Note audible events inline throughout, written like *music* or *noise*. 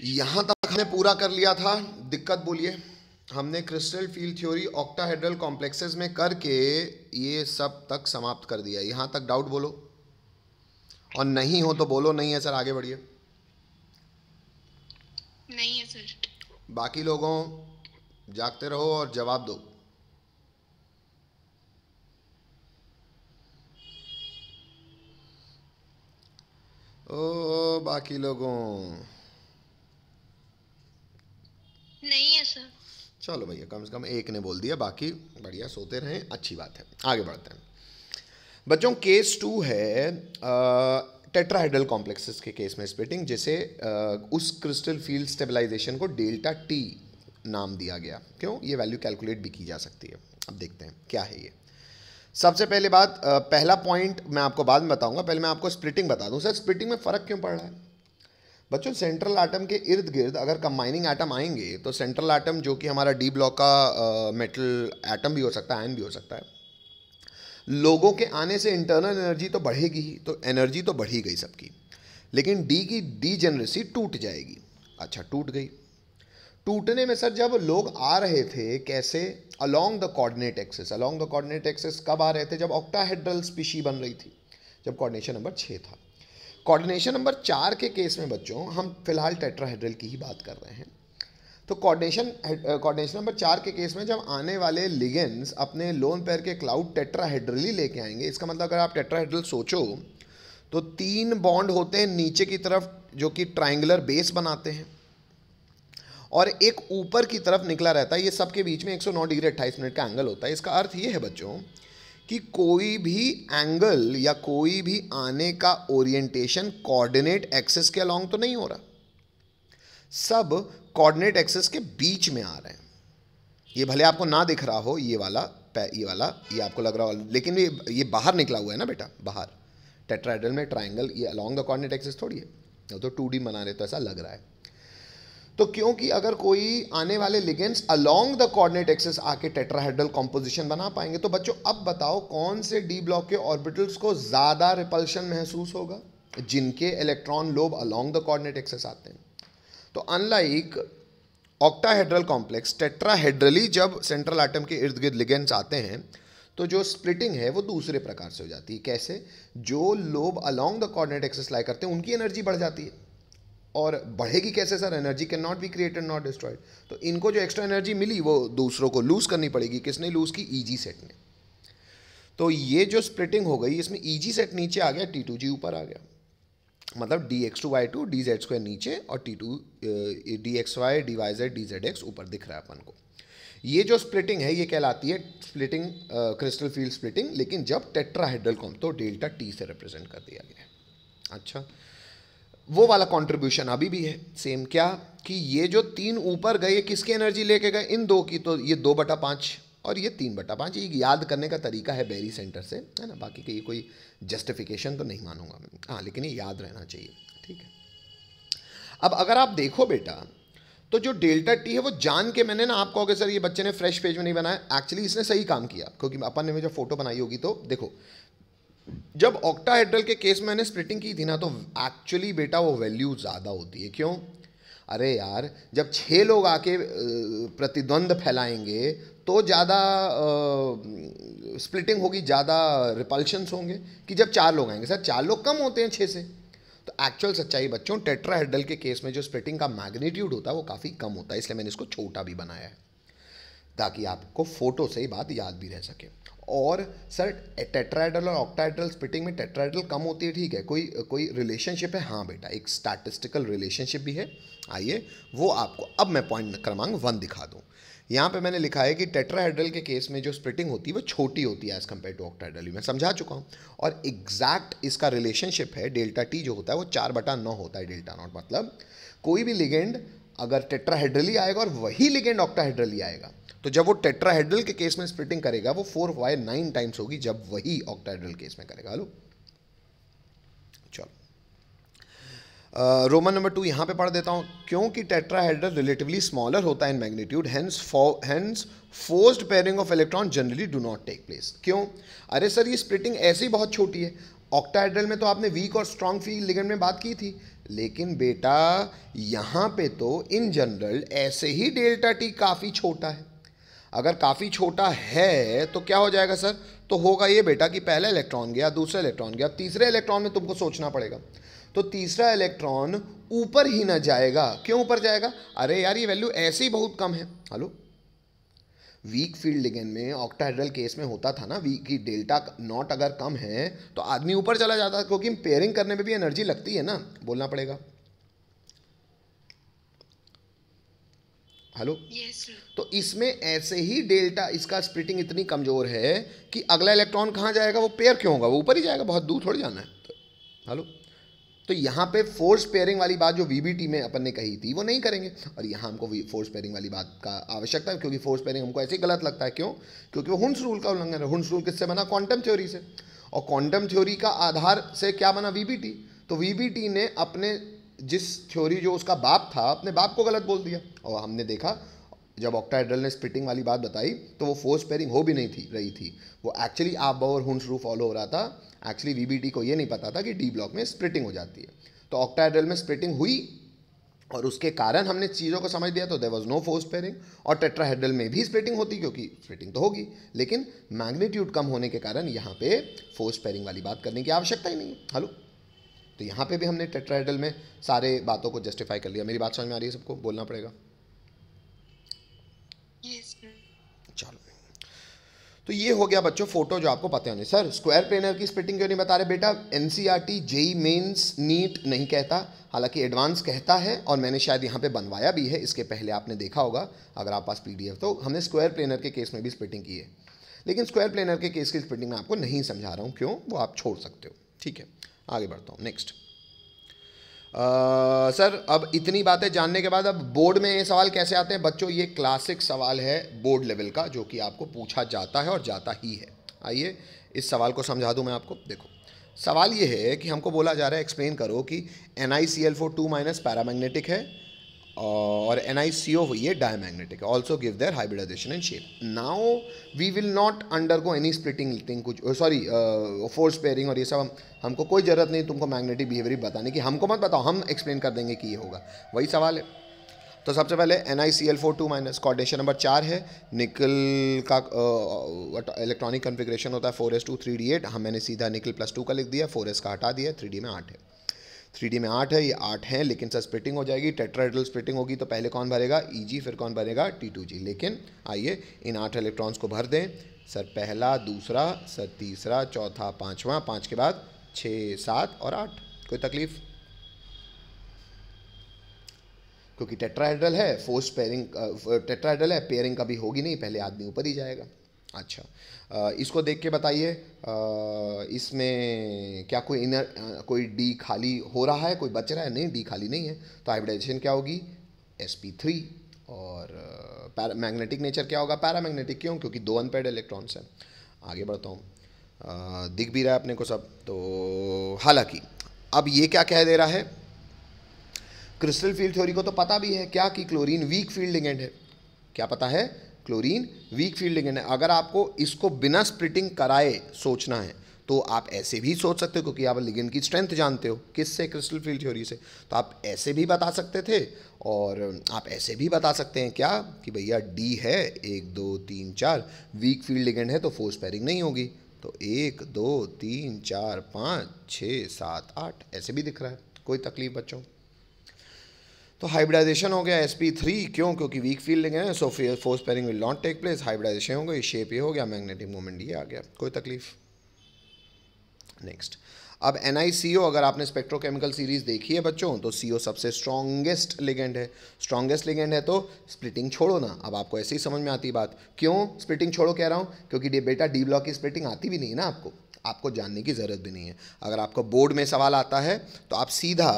यहाँ तक हमने पूरा कर लिया था दिक्कत बोलिए हमने crystal field theory octahedral complexes में करके ये सब तक समाप्त कर दिया यहाँ तक डाउट बोलो और नहीं हो तो बोलो नहीं है सर आगे बढ़िए नहीं है सर बाकी लोगों जागते रहो और जवाब दो ओ बाकी लोगों नहीं है सर चलो भैया कम से कम एक ने बोल दिया बाकी बढ़िया सोते रहें अच्छी बात है आगे बढ़ते हैं बच्चों केस टू है टेट्राहाइड्रल कॉम्प्लेक्सेस के केस में स्पिटिंग जैसे आ, उस क्रिस्टल फील्ड स्टेबलाइजेशन को डेल्टा टी नाम दिया गया क्यों ये वैल्यू कैलकुलेट भी की जा सकती है अब देखते हैं क्या है ये सबसे पहले बात पहला पॉइंट मैं आपको बाद में बताऊंगा पहले मैं आपको स्प्लिटिंग बता दूं सर स्प्लिटिंग में फ़र्क क्यों पड़ रहा है बच्चों सेंट्रल आटम के इर्द गिर्द अगर कंबाइनिंग आइटम आएंगे तो सेंट्रल आइटम जो कि हमारा डी ब्लॉक का मेटल आइटम भी हो सकता है आयन भी हो सकता है लोगों के आने से इंटरनल एनर्जी तो बढ़ेगी ही तो एनर्जी तो बढ़ी गई सबकी लेकिन डी की डी जनरेसी टूट जाएगी अच्छा टूट गई टूटने में सर जब लोग आ रहे थे कैसे along the coordinate axes along the coordinate axes कब आ रहे थे जब ऑक्टाहेड्रल स्पीशी बन रही थी जब कोऑर्डिनेशन नंबर छः था कोऑर्डिनेशन नंबर चार के केस में बच्चों हम फिलहाल टेट्राहेड्रल की ही बात कर रहे हैं तो कोऑर्डिनेशन कोऑर्डिनेशन नंबर चार के केस में जब आने वाले लिगेंस अपने लोन पैर के क्लाउड टेट्राहेड्रली लेके आएंगे इसका मतलब अगर आप टेट्राहेड्रल सोचो तो तीन बॉन्ड होते हैं नीचे की तरफ जो कि ट्राइंगुलर बेस बनाते हैं और एक ऊपर की तरफ निकला रहता है ये सबके बीच में 109 डिग्री 28 मिनट का एंगल होता है इसका अर्थ ये है बच्चों कि कोई भी एंगल या कोई भी आने का ओरिएंटेशन कोऑर्डिनेट एक्सेस के अलोंग तो नहीं हो रहा सब कोऑर्डिनेट एक्सेस के बीच में आ रहे हैं ये भले आपको ना दिख रहा हो ये वाला ये वाला ये आपको लग रहा हो लेकिन ये ये बाहर निकला हुआ है ना बेटा बाहर टेट्राइडल में ट्राइंगल ये अलॉन्ग द कॉर्डिनेट एक्सेस थोड़ी है तो टू डी बना रहे तो ऐसा लग रहा है तो क्योंकि अगर कोई आने वाले ligands along the coordinate axes आके टेट्राहेड्रल कॉम्पोजिशन बना पाएंगे तो बच्चों अब बताओ कौन से डी ब्लॉक के ऑर्बिटल्स को ज़्यादा रिपल्शन महसूस होगा जिनके electron lobe along the coordinate axes आते हैं तो अनलाइक ऑक्टाहेड्रल कॉम्प्लेक्स टेट्राहेड्रली जब सेंट्रल आइटम के इर्द गिर्द लिगेंड्स आते हैं तो जो स्प्लिटिंग है वो दूसरे प्रकार से हो जाती है कैसे जो lobe along the coordinate axes lie करते हैं उनकी एनर्जी बढ़ जाती है और बढ़ेगी कैसे sir energy can not be created not destroyed तो इनको जो एक्स्ट्रा एनर्जी मिली वो दूसरों को लूज़ करनी पड़ेगी किसने लूज़ की ई सेट ने तो ये जो स्प्लिटिंग हो गई इसमें ई सेट नीचे आ गया टी टू जी ऊपर आ गया मतलब D X two Y two D Z square नीचे और T two D X Y D Y Z D Z X ऊपर दिख रहा है अपन को ये जो स्प्लिटिंग है ये कहलाती है स्प्लिटिंग क्रिस्टल फील्ड स्प्लिटिंग लेकिन जब टेट्राहाइड्रल कॉम तो डेल्टा टी से रिप्रेजेंट कर दिया गया अच्छा वो वाला कंट्रीब्यूशन अभी भी है सेम क्या कि ये जो तीन ऊपर गए किसकी एनर्जी लेके गए इन दो की तो ये दो बटा पाँच और ये तीन बटा पाँच ये याद करने का तरीका है बेरी सेंटर से है ना बाकी का ये कोई जस्टिफिकेशन तो नहीं मानूंगा मैं हाँ लेकिन ये याद रहना चाहिए ठीक है अब अगर आप देखो बेटा तो जो डेल्टा टी है वो जान के मैंने ना आप कहोगे सर ये बच्चे ने फ्रेश पेज में नहीं बनाया एक्चुअली इसने सही काम किया क्योंकि अपन ने जो फोटो बनाई होगी तो देखो जब ऑक्टाहेड्रल के केस में मैंने स्प्लिटिंग की थी ना तो एक्चुअली बेटा वो वैल्यू ज़्यादा होती है क्यों अरे यार जब छः लोग आके प्रतिद्वंद फैलाएंगे तो ज़्यादा स्प्लिटिंग होगी ज़्यादा रिपल्शंस होंगे कि जब चार लोग आएंगे सर चार लोग कम होते हैं छः से तो एक्चुअल सच्चाई बच्चों टेट्राहेड्रल के केस में जो स्प्लिटिंग का मैग्नीट्यूड होता है वो काफ़ी कम होता है इसलिए मैंने इसको छोटा भी बनाया है ताकि आपको फोटो से ही बात याद भी रह सके और सर टेट्राइडल और ऑक्टाइडल स्पिटिंग में टेट्राइडल कम होती है ठीक है कोई कोई रिलेशनशिप है हाँ बेटा एक स्टैटिस्टिकल रिलेशनशिप भी है आइए वो आपको अब मैं पॉइंट क्रमांक वन दिखा दूँ यहाँ पे मैंने लिखा है कि टेट्राहेड्रल के केस में जो स्प्लिटिंग होती है वो छोटी होती है एज कम्पेयर टू ऑक्टाइड्रल मैं समझा चुका हूँ और एग्जैक्ट इसका रिलेशनशिप है डेल्टा टी जो होता है वो चार बटा नौ होता है डेल्टा नॉट मतलब कोई भी लिगेंड अगर टेट्राहेड्रली आएगा और वही लिगेंड ऑक्टाहेड्रली आएगा तो जब वो टेट्राहेड्रल के केस में स्प्लिटिंग करेगा वो फोर वाई नाइन टाइम्स होगी जब वही ऑक्टाहेड्रल केस में करेगा हेलो चलो रोमन नंबर टू यहां पे पढ़ देता हूं क्योंकि टेट्राहेड्रल रिलेटिवली स्मॉलर होता है in magnitude hence hence forced pairing of electron generally do not take place क्यों अरे सर ये स्प्लिटिंग ऐसी बहुत छोटी है ऑक्टाहेड्रल में तो आपने वीक और स्ट्रॉन्ग फील लिगेंड में बात की थी लेकिन बेटा यहां पे तो इन जनरल ऐसे ही डेल्टा टी काफ़ी छोटा है अगर काफ़ी छोटा है तो क्या हो जाएगा सर तो होगा ये बेटा कि पहला इलेक्ट्रॉन गया दूसरा इलेक्ट्रॉन गया तीसरे इलेक्ट्रॉन में तुमको सोचना पड़ेगा तो तीसरा इलेक्ट्रॉन ऊपर ही ना जाएगा क्यों ऊपर जाएगा अरे यार ये वैल्यू ऐसे ही बहुत कम है हेलो वीक फील्ड लिगन में ऑक्टाहाइड्रल केस में होता था ना वीक डेल्टा नॉट अगर कम है तो आदमी ऊपर चला जाता क्योंकि पेयरिंग करने में भी एनर्जी लगती है ना बोलना पड़ेगा हेलो yes, तो इसमें ऐसे ही डेल्टा इसका स्प्रिटिंग इतनी कमज़ोर है कि अगला इलेक्ट्रॉन कहाँ जाएगा वो पेयर क्यों होगा वो ऊपर ही जाएगा बहुत दूर थोड़ी जाना है तो, हेलो तो यहाँ पे फोर्स पेयरिंग वाली बात जो वी में अपन ने कही थी वो नहीं करेंगे और यहाँ हमको फोर्स पेयरिंग वाली बात का आवश्यकता है क्योंकि फोर्स पेयरिंग हमको ऐसे ही गलत लगता है क्यों क्योंकि वो हुंस रूल का उल्लंघन है हुंस रूल किससे बना क्वांटम थ्योरी से और क्वांटम थ्योरी का आधार से क्या बना वी तो वी ने अपने जिस थ्योरी जो उसका बाप था अपने बाप को गलत बोल दिया और हमने देखा जब ऑक्टाइड्रल ने स्पिटिंग वाली बात बताई तो वो फोर्स पेयरिंग हो भी नहीं थी रही थी वो एक्चुअली आप और हुंस रू फॉलो हो रहा था एक्चुअली वीबीटी को ये नहीं पता था कि डी ब्लॉक में स्प्लिटिंग हो जाती है तो ऑक्टाइड्रल में स्प्रिटिंग हुई और उसके कारण हमने चीज़ों को समझ दिया तो there was no force pairing और टेट्राहेड्रल में भी स्प्रिटिंग होती क्योंकि स्प्रिटिंग तो होगी लेकिन मैग्नीट्यूड कम होने के कारण यहाँ पे फोर्स पेयरिंग वाली बात करने की आवश्यकता ही नहीं है हेलो तो यहाँ पे भी हमने टेट्राइडल में सारे बातों को जस्टिफाई कर लिया मेरी बात समझ में आ रही है सबको बोलना पड़ेगा yes, चलो तो ये हो गया बच्चों फोटो जो आपको पता होने सर स्क्वायर प्लेनर की स्प्लिटिंग क्यों नहीं बता रहे बेटा N C R T JEE mains NEET नहीं कहता हालांकि एडवांस कहता है और मैंने शायद यहाँ पे बनवाया भी है इसके पहले आपने देखा होगा अगर आप पास पी तो हमने स्क्वायर प्लेनर के केस में भी स्प्लिटिंग की है लेकिन स्क्वायर प्लेनर के केस की स्प्लिटिंग मैं आपको नहीं समझा रहा हूँ क्यों वो आप छोड़ सकते हो ठीक है आगे बढ़ता हूँ नेक्स्ट सर अब इतनी बातें जानने के बाद अब बोर्ड में ये सवाल कैसे आते हैं बच्चों ये क्लासिक सवाल है बोर्ड लेवल का जो कि आपको पूछा जाता है और जाता ही है आइए इस सवाल को समझा दूँ मैं आपको देखो सवाल ये है कि हमको बोला जा रहा है एक्सप्लेन करो कि N I C L four two minus paramagnetic है और एन आई सी ओ हुई है magnetic also give their hybridization and shape now we will not undergo any splitting thing कुछ सॉरी फोर्स पेयरिंग और ये सब हम हमको कोई ज़रूरत नहीं तुमको मैग्नेटिक बिहेवियर बताने की हमको मत बताओ हम एक्सप्लेन कर देंगे कि ये होगा वही सवाल है तो सबसे पहले N I C L four two minus coordination number चार है निकल का इलेक्ट्रॉनिक uh, कन्फिग्रेशन होता है four S two three D eight हम मैंने सीधा निकल प्लस टू का लिख दिया फोर एस का हटा दिया थ्री डी में आठ है थ्री में आठ है ये आठ हैं लेकिन सर स्प्लिटिंग हो जाएगी टेट्राइडल स्प्लिटिंग होगी तो पहले कौन भरेगा ई फिर कौन भरेगा टी लेकिन आइए इन आठ इलेक्ट्रॉन्स को भर दें सर पहला दूसरा सर तीसरा चौथा पाँचवा पाँच के बाद छः सात और आठ कोई तकलीफ क्योंकि टेट्राहेड्रल है फोर्स पेयरिंग टेट्राहेड्रल है पेयरिंग कभी होगी नहीं पहले आदमी ऊपर ही जाएगा अच्छा इसको देख के बताइए इसमें क्या कोई इनर कोई डी खाली हो रहा है कोई बच रहा है नहीं डी खाली नहीं है तो हाइब्रिडाइजेशन क्या होगी एस पी थ्री और पैरा मैग्नेटिक नेचर क्या होगा पैरा मैग्नेटिक क्यों क्योंकि दो अनपेड इलेक्ट्रॉन्स हैं आगे बढ़ता हूँ दिख भी रहा है अपने को सब तो हालांकि अब ये क्या कह दे रहा है क्रिस्टल फील्ड थ्योरी को तो पता भी है क्या कि क्लोरीन वीक फील्ड लिगेंड है क्या पता है क्लोरीन वीक फील्डिंग है अगर आपको इसको बिना स्प्लिटिंग कराए सोचना है तो आप ऐसे भी सोच सकते हो क्योंकि आप लिगेंड की स्ट्रेंथ जानते हो किससे क्रिस्टल फील्ड थ्योरी से तो आप ऐसे भी बता सकते थे और आप ऐसे भी बता सकते हैं क्या कि भैया डी है एक दो तीन चार वीक फील्ड लिगेंड है तो फोर्स पैरिंग नहीं होगी तो एक दो तीन चार पाँच छः सात आठ ऐसे भी दिख रहा है कोई तकलीफ बच्चों तो हाइब्रिडाइजेशन हो गया एस पी थ्री क्यों क्योंकि वीक फील्डिंग है so force pairing will not take place hybridization हो गई शेप ये हो गया मैग्नेटिक मोमेंट ये आ गया कोई तकलीफ नेक्स्ट अब एन अगर आपने स्पेक्ट्रोकेमिकल सीरीज देखी है बच्चों तो सी सबसे स्ट्रॉन्गेस्ट लिगेंड है स्ट्रॉन्गेस्ट लिगेंड है तो स्प्लिटिंग छोड़ो ना अब आपको ऐसे ही समझ में आती बात क्यों स्प्लिटिंग छोड़ो कह रहा हूँ क्योंकि बेटा डी ब्लॉक की स्प्लिटिंग आती भी नहीं है ना आपको आपको जानने की ज़रूरत भी नहीं है अगर आपको बोर्ड में सवाल आता है तो आप सीधा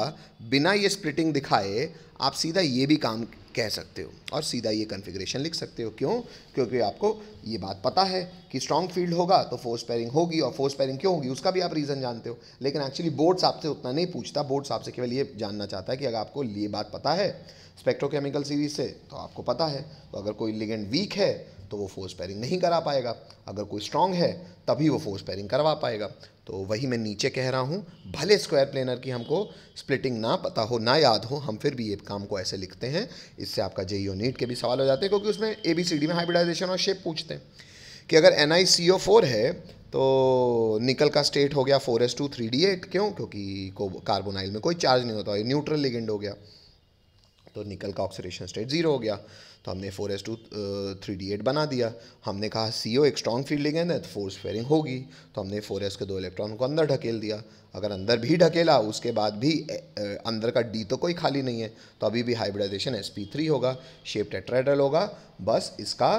बिना ये स्प्लिटिंग दिखाए आप सीधा ये भी काम कह सकते हो और सीधा ये कन्फिग्रेशन लिख सकते हो क्यों क्योंकि आपको ये बात पता है कि स्ट्रांग फील्ड होगा तो फोर्स पेयरिंग होगी और फोर्स पेयरिंग क्यों होगी उसका भी आप रीज़न जानते हो लेकिन एक्चुअली बोर्ड साहब से उतना नहीं पूछता बोर्ड साहब से केवल ये जानना चाहता है कि अगर आपको ये बात पता है स्पेक्ट्रोकेमिकल सीरीज से तो आपको पता है तो अगर कोई लिगेंड वीक है तो वो फोर्स पैरिंग नहीं करा पाएगा अगर कोई स्ट्रांग है तभी वो फोर्स पैरिंग करवा पाएगा तो वही मैं नीचे कह रहा हूँ भले स्क्वायर प्लेनर की हमको स्प्लिटिंग ना पता हो ना याद हो हम फिर भी ये काम को ऐसे लिखते हैं इससे आपका जे नीट e के भी सवाल हो जाते हैं क्योंकि उसमें ए बी सी डी में हाइब्रिडाइजेशन और शेप पूछते हैं कि अगर N I C O four है तो निकल का स्टेट हो गया four S two three D eight क्यों क्योंकि को कार्बोनाइल में कोई चार्ज नहीं होता न्यूट्रल लिगेंड हो गया तो निकल का ऑक्सीडेशन स्टेट ज़ीरो हो गया तो हमने four S two three D eight बना दिया हमने कहा सी ओ एक स्ट्रॉन्ग फील्ड लिगेंड है तो फोर्स फेयरिंग होगी तो हमने फोर एस के दो इलेक्ट्रॉन को अंदर ढकेल दिया अगर अंदर भी ढकेला उसके बाद भी अंदर का डी तो कोई खाली नहीं है तो अभी भी हाइब्रिडाइजेशन एस पी थ्री होगा शेप टेट्राइडल होगा बस इसका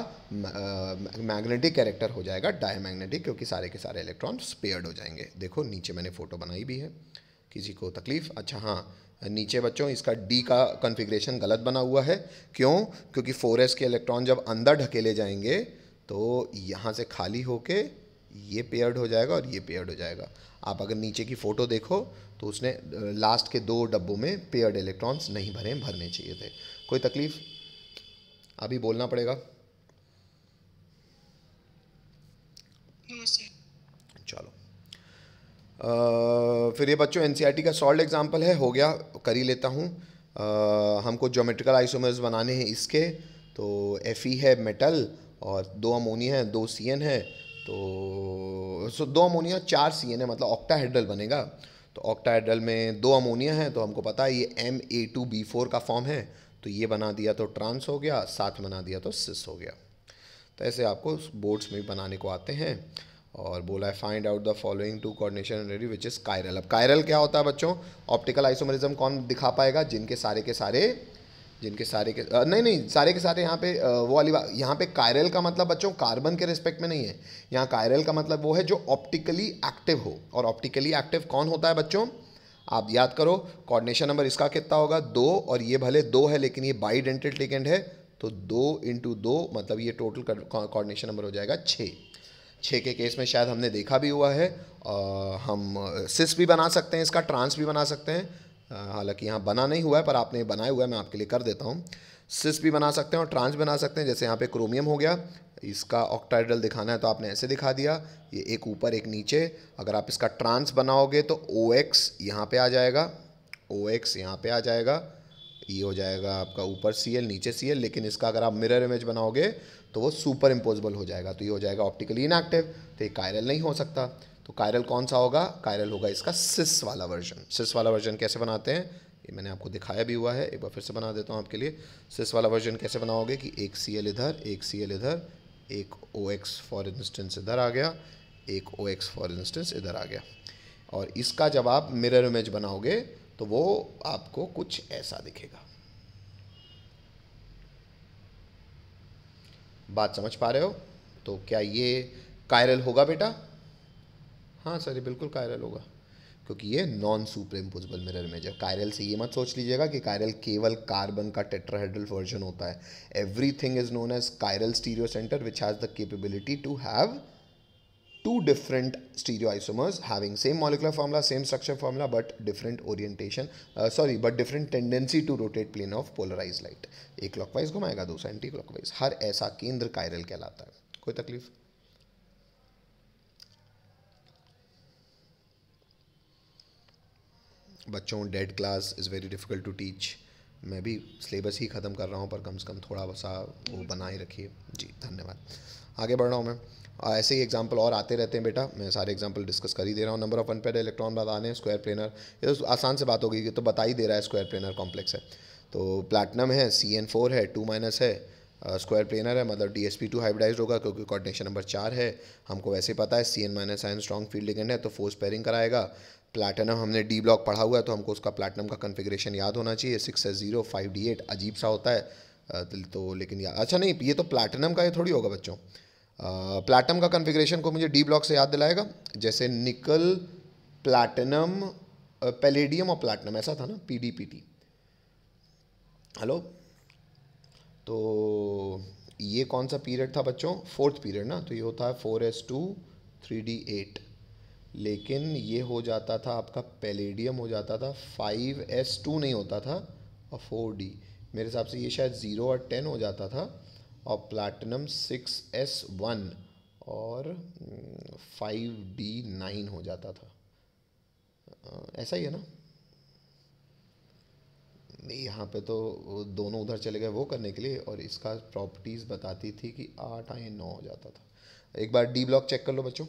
मैग्नेटिक कैरेक्टर हो जाएगा डायमैग्नेटिक क्योंकि सारे के सारे इलेक्ट्रॉन स्पेयर्ड हो जाएंगे देखो नीचे मैंने फ़ोटो बनाई भी है किसी को तकलीफ़ अच्छा हाँ नीचे बच्चों इसका डी का कॉन्फ़िगरेशन गलत बना हुआ है क्यों क्योंकि फोर के इलेक्ट्रॉन जब अंदर ढकेले जाएंगे तो यहाँ से खाली होके ये पेयर्ड हो जाएगा और ये पेयर्ड हो जाएगा आप अगर नीचे की फ़ोटो देखो तो उसने लास्ट के दो डब्बों में पेयर्ड इलेक्ट्रॉन्स नहीं भरे भरने चाहिए थे कोई तकलीफ़ अभी बोलना पड़ेगा फिर ये बच्चों एन e का सॉल्ड एग्ज़ाम्पल है हो गया कर ही लेता हूँ हमको जोमेट्रिकल आइसोमर्स बनाने हैं इसके तो एफ है मेटल और दो अमोनिया है दो सी है तो सो दो अमोनिया चार सी है मतलब ऑक्टाहेड्रल बनेगा तो ऑक्टाहेड्रल में दो अमोनिया है तो हमको पता है ये M A two B four का फॉर्म है तो ये बना दिया तो ट्रांस हो गया साथ बना दिया तो सिस हो गया तो ऐसे आपको बोर्ड्स में बनाने को आते हैं और बोला है find out the following two coordination energy which is chiral अब कायरल क्या होता है बच्चों ऑप्टिकल आइसोमरिज्म कौन दिखा पाएगा जिनके सारे के सारे जिनके सारे के आ, नहीं नहीं सारे के सारे यहाँ पे वो वाली बात यहाँ पे कायरल का मतलब बच्चों कार्बन के रिस्पेक्ट में नहीं है यहाँ कायरल का मतलब वो है जो ऑप्टिकली एक्टिव हो और ऑप्टिकली एक्टिव कौन होता है बच्चों आप याद करो कॉर्डिनेशन नंबर इसका कितना होगा दो और ये भले दो है लेकिन ये बाई डेंटेड है तो दो इंटू दो मतलब ये टोटल कॉर्डिनेशन नंबर हो जाएगा छः छः के केस में शायद हमने देखा भी हुआ है आ, हम सिस भी बना सकते हैं इसका ट्रांस भी बना सकते हैं हालांकि यहाँ बना नहीं हुआ है पर आपने बनाया हुआ है मैं आपके लिए कर देता हूँ सिस भी बना सकते हैं और ट्रांस बना सकते हैं जैसे यहाँ पे क्रोमियम हो गया इसका ऑक्टाइडल दिखाना है तो आपने ऐसे दिखा दिया ये एक ऊपर एक नीचे अगर आप इसका ट्रांस बनाओगे तो ओ एक्स यहाँ पर आ जाएगा ओ एक्स यहाँ पर आ जाएगा ये हो जाएगा आपका ऊपर सी एल नीचे सी एल लेकिन इसका अगर आप मिरर इमेज बनाओगे तो वो सुपर इम्पोजिबल हो जाएगा तो ये हो जाएगा ऑप्टिकली इनएक्टिव तो ये कायरल नहीं हो सकता तो कायरल कौन सा होगा कायरल होगा इसका सिस वाला वर्जन सिस वाला वर्जन कैसे बनाते हैं ये मैंने आपको दिखाया भी हुआ है एक बार फिर से बना देता हूँ आपके लिए सिस वाला वर्जन कैसे बनाओगे कि एक सी एल इधर एक सी एल इधर एक ओ एक्स फॉर इंस्टेंस इधर आ गया एक ओ एक्स फॉर इंस्टेंस इधर आ गया और इसका जब आप मिरर इमेज बनाओगे तो वो आपको कुछ ऐसा दिखेगा बात समझ पा रहे हो तो क्या ये कायरल होगा बेटा हाँ सर ये बिल्कुल कायरल होगा क्योंकि ये नॉन सुप्रेम्पोजिबल मिरर इमेज है कायरल से ये मत सोच लीजिएगा कि कायरल केवल कार्बन का टेट्राहेड्रल वर्जन होता है everything is known as chiral stereocentre which has the capability to have two different stereoisomers having same molecular formula, same structure formula, but different orientation, uh, sorry, but different tendency to rotate plane of polarized light. ek clockwise ghumayega dusra anti clockwise har aisa kendra chiral kehlata hai koi takleef बच्चों that class is very difficult to teach मैं भी syllabus ही ख़त्म कर रहा हूँ पर कम से कम थोड़ा सा वो बनाए रखिए जी धन्यवाद आगे बढ़ रहा हूँ मैं ऐसे ही एग्जाम्पल और आते रहते हैं बेटा मैं सारे एग्जाम्पल डिस्कस कर ही दे रहा हूँ नंबर ऑफ अनपेड इलेक्ट्रॉन बताने स्क्वायर प्लेनर ये तो आसान से बात गई कि तो बता ही दे रहा है स्क्वायर प्लेनर कॉम्प्लेक्स है तो प्लैटिनम है सी एन फोर है टू माइनस है स्क्वायर प्लेनर है मतलब D S P two hybridize होगा क्योंकि कॉर्डिनेशन नंबर चार है हमको वैसे पता है C N minus ion strong field ligand है तो फोर्स पेयरिंग कराएगा प्लैटिनम हमने डी ब्लॉक पढ़ा हुआ है तो हमको उसका प्लैटिनम का कन्फिग्रेशन याद होना चाहिए six S zero five D eight अजीब सा होता है तो, तो लेकिन याद अच्छा नहीं ये तो प्लैटिनम का ही थोड़ी होगा बच्चों प्लैटम का कन्फिग्रेशन को मुझे डी ब्लॉक से याद दिलाएगा जैसे निकल प्लैटिनम पेलेडियम और प्लैटिनम ऐसा था ना P D P T hello तो ये कौन सा पीरियड था बच्चों फोर्थ पीरियड ना तो ये होता है four S two three D eight लेकिन ये हो जाता था आपका पेलेडियम हो जाता था फाइव एस टू नहीं होता था और फोर डी मेरे हिसाब से ये शायद ज़ीरो और टेन हो जाता था और प्लैटिनम सिक्स एस वन और फाइव डी नाइन हो जाता था ऐसा ही है ना नहीं यहाँ पे तो दोनों उधर चले गए वो करने के लिए और इसका प्रॉपर्टीज़ बताती थी कि आठ आए नौ हो जाता था एक बार डी ब्लॉक चेक कर लो बच्चों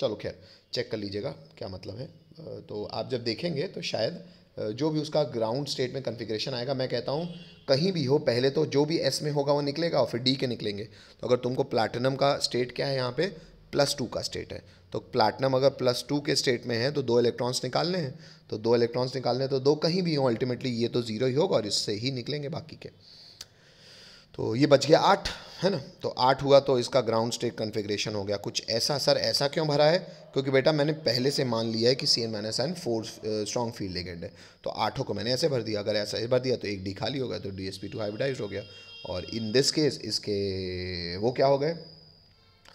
चलो खैर चेक कर लीजिएगा क्या मतलब है तो आप जब देखेंगे तो शायद जो भी उसका ग्राउंड स्टेट में कन्फिग्रेशन आएगा मैं कहता हूँ कहीं भी हो पहले तो जो भी एस में होगा वो निकलेगा और फिर डी के निकलेंगे तो अगर तुमको प्लाटिनम का स्टेट क्या है यहाँ पे प्लस टू का स्टेट है तो प्लाटिनम अगर प्लस टू के स्टेट में है तो दो इलेक्ट्रॉन्स निकालने हैं तो दो इलेक्ट्रॉन्स निकालने हैं तो दो कहीं भी हों अल्टीमेटली ये तो ज़ीरो ही होगा और इससे ही निकलेंगे बाकी के तो ये बच गया आठ है ना तो आठ हुआ तो इसका ग्राउंड स्टेट कन्फिग्रेशन हो गया कुछ ऐसा सर ऐसा क्यों भरा है क्योंकि बेटा मैंने पहले से मान लिया है कि C N minus N four strong field ligand है तो आठों को मैंने ऐसे भर दिया अगर ऐसा भर दिया तो एक डी खाली हो गया तो D S P two hybridize हो गया और इन दिस केस इसके वो क्या हो गए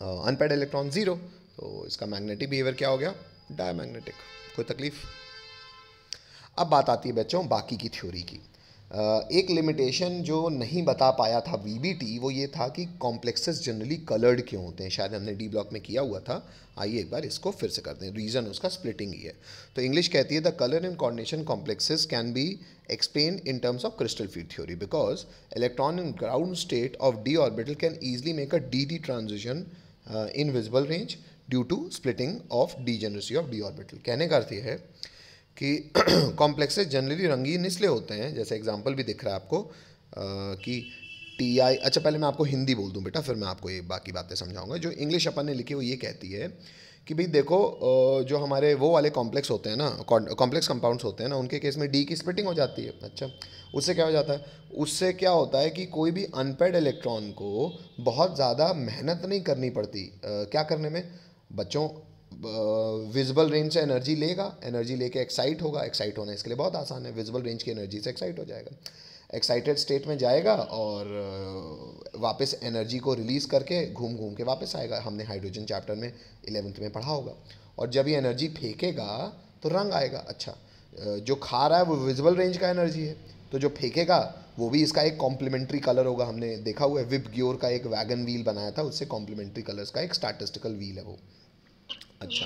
अनपेड इलेक्ट्रॉन ज़ीरो तो इसका मैग्नेटिक बिहेवियर क्या हो गया डायमैग्नेटिक कोई तकलीफ अब बात आती है बच्चों बाकी की थ्योरी की एक लिमिटेशन जो नहीं बता पाया था वी वो ये था कि कॉम्प्लेक्सेस जनरली कलर्ड क्यों होते हैं शायद हमने डी ब्लॉक में किया हुआ था आइए एक बार इसको फिर से करते हैं रीज़न उसका स्प्लिटिंग ही है तो इंग्लिश कहती है the colour and coordination complexes can be explain in terms of crystal field theory because electron in ground state of d orbital can easily make a d d transition in visible range due to splitting of degeneracy of d orbital कहने का अर्थ यह है कि complexes *clears throat* generally रंगीन इसलिए होते हैं जैसे एग्जाम्पल भी दिख रहा है आपको आ, कि टी आई अच्छा पहले मैं आपको हिंदी बोल दूँ बेटा फिर मैं आपको ये बाकी बातें समझाऊंगा जो इंग्लिश अपन ने लिखी वो ये कहती है कि भाई देखो जो हमारे वो वाले कॉम्प्लेक्स होते हैं ना कॉम्प्लेक्स कंपाउंड्स होते हैं ना उनके केस में डी की स्प्लिटिंग हो जाती है अच्छा उससे क्या हो जाता है उससे क्या होता है कि कोई भी अनपेड इलेक्ट्रॉन को बहुत ज़्यादा मेहनत नहीं करनी पड़ती आ, क्या करने में बच्चों विजिबल रेंज से एनर्जी लेगा एनर्जी लेके एक्साइट होगा एक्साइट होना इसके लिए बहुत आसान है विजिबल रेंज की एनर्जी से एक्साइट हो जाएगा एक्साइटेड स्टेट में जाएगा और वापस एनर्जी को रिलीज़ करके घूम घूम के वापस आएगा हमने हाइड्रोजन चैप्टर में इलेवंथ में पढ़ा होगा और जब ये एनर्जी फेंकेगा तो रंग आएगा अच्छा जो खा रहा है वो विजिबल रेंज का एनर्जी है तो जो फेंकेगा वो भी इसका एक कॉम्प्लीमेंट्री कलर होगा हमने देखा हुआ है विप ग्योर का एक वैगन व्हील बनाया था उससे कॉम्प्लीमेंट्री कलर्स का एक स्टार्टिस्टिकल व्हील है वो अच्छा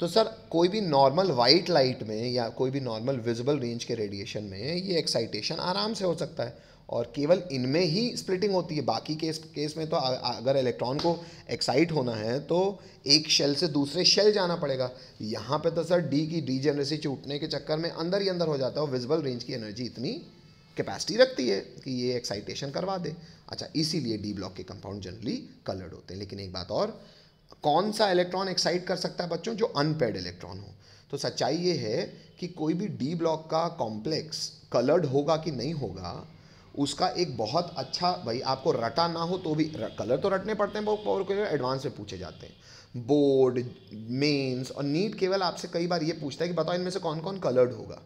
तो सर कोई भी नॉर्मल वाइट लाइट में या कोई भी नॉर्मल विजिबल रेंज के रेडिएशन में ये एक्साइटेशन आराम से हो सकता है और केवल इनमें ही स्प्लिटिंग होती है बाकी केस केस में तो आ, अगर इलेक्ट्रॉन को एक्साइट होना है तो एक शेल से दूसरे शेल जाना पड़ेगा यहाँ पे तो सर डी की डी जनरेसी चूटने के चक्कर में अंदर ही अंदर हो जाता है और विजिबल रेंज की एनर्जी इतनी कैपेसिटी रखती है कि ये एक्साइटेशन करवा दे अच्छा इसीलिए डी ब्लॉक के कंपाउंड जनरली कलर्ड होते हैं लेकिन एक बात और कौन सा इलेक्ट्रॉन एक्साइट कर सकता है बच्चों जो अनपेड इलेक्ट्रॉन हो तो सच्चाई ये है कि कोई भी डी ब्लॉक का कॉम्प्लेक्स कलर्ड होगा कि नहीं होगा उसका एक बहुत अच्छा भाई आपको रटा ना हो तो भी कलर तो रटने पड़ते हैं बहुत एडवांस में पूछे जाते हैं बोर्ड मेंस और नीट केवल आपसे कई बार ये पूछता है कि बताओ इनमें से कौन कौन कलर्ड होगा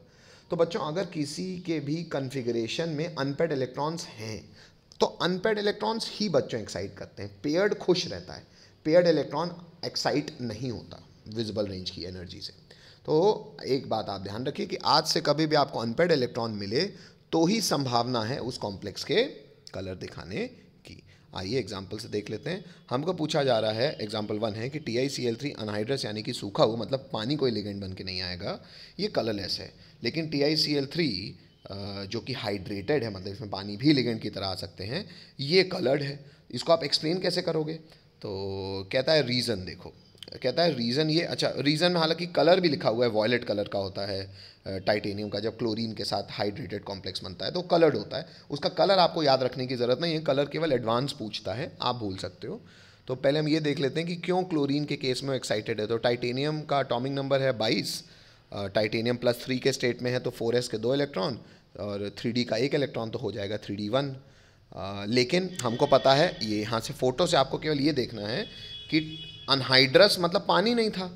तो बच्चों अगर किसी के भी कन्फिग्रेशन में अनपेड इलेक्ट्रॉन्स हैं तो अनपेड इलेक्ट्रॉन्स ही बच्चों एक्साइट करते हैं पेयर्ड खुश रहता है पेयर्ड इलेक्ट्रॉन एक्साइट नहीं होता विजिबल रेंज की एनर्जी से तो एक बात आप ध्यान रखिए कि आज से कभी भी आपको अनपेड इलेक्ट्रॉन मिले तो ही संभावना है उस कॉम्प्लेक्स के कलर दिखाने की आइए एग्जाम्पल से देख लेते हैं हमको पूछा जा रहा है एग्जाम्पल वन है कि T I C L three anhydrous यानी कि सूखा हुआ मतलब पानी कोई लिगेंड बन के नहीं आएगा ये कलरलेस है लेकिन T I C L three जो कि हाइड्रेटेड है मतलब इसमें पानी भी लिगेंड की तरह आ सकते हैं ये कलर्ड है इसको आप एक्सप्लेन कैसे करोगे तो कहता है रीज़न देखो कहता है रीज़न ये अच्छा रीज़न में हालांकि कलर भी लिखा हुआ है वॉयलेट कलर का होता है टाइटेनियम का जब क्लोरीन के साथ हाइड्रेटेड कॉम्प्लेक्स बनता है तो कलर्ड होता है उसका कलर आपको याद रखने की ज़रूरत नहीं है कलर केवल एडवांस पूछता है आप भूल सकते हो तो पहले हम ये देख लेते हैं कि क्यों क्लोरीन के केस में एक्साइटेड है तो टाइटेनियम का अटोमिक नंबर है बाईस टाइटेनियम प्लस थ्री के स्टेट में है तो फोर के दो इलेक्ट्रॉन और थ्री का एक इलेक्ट्रॉन तो हो जाएगा थ्री वन आ, लेकिन हमको पता है ये यहाँ से फ़ोटो से आपको केवल ये देखना है कि अनहाइड्रस मतलब पानी नहीं था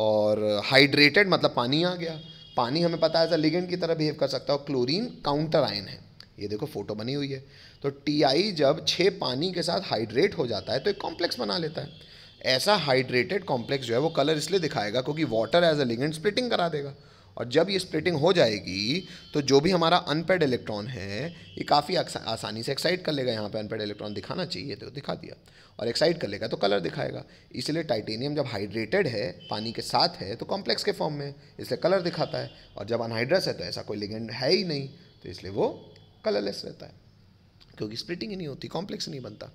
और हाइड्रेटेड मतलब पानी आ गया पानी हमें पता है एज अ लिगेंड की तरह बिहेव कर सकता है और क्लोरीन काउंटर आयन है ये देखो फोटो बनी हुई है तो टी आई जब छः पानी के साथ हाइड्रेट हो जाता है तो एक कॉम्प्लेक्स बना लेता है ऐसा हाइड्रेटेड कॉम्प्लेक्स जो है वो कलर इसलिए दिखाएगा क्योंकि water as a ligand splitting करा देगा और जब ये स्प्लिटिंग हो जाएगी तो जो भी हमारा अनपेड इलेक्ट्रॉन है ये काफ़ी आसानी से एक्साइट कर लेगा यहाँ पे अनपेड इलेक्ट्रॉन दिखाना चाहिए तो दिखा दिया और एक्साइट कर लेगा तो कलर दिखाएगा इसलिए टाइटेनियम जब हाइड्रेटेड है पानी के साथ है तो कॉम्प्लेक्स के फॉर्म में इसलिए कलर दिखाता है और जब अनहाइड्रस है तो ऐसा कोई लिगेंड है ही नहीं तो इसलिए वो कलरलेस रहता है क्योंकि स्प्लिटिंग ही नहीं होती कॉम्प्लेक्स नहीं बनता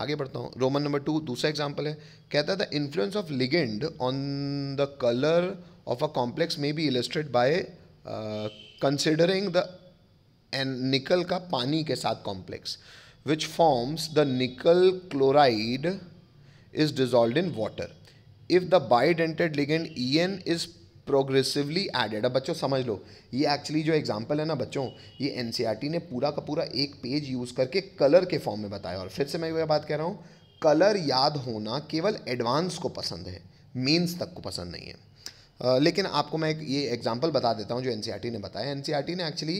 आगे बढ़ता हूँ रोमन नंबर टू दूसरा एग्जाम्पल है कहता है the influence of ligand on the colour of a complex may be illustrated by uh, considering the and nickel ka pani ke साथ complex which forms the nickel chloride is dissolved in water if the bidentate ligand En is progressively added ab bachcho samajh lo ye actually jo example hai na bachcho ye ncrt ne pura ka pura ek page use karke color ke form mein bataya aur fir se main ye baat keh raha hu color yaad hona keval advance ko pasand hai mains tak ko pasand nahi hai लेकिन आपको मैं एक ये example बता देता हूँ जो N e ने बताया एन e ने एक्चुअली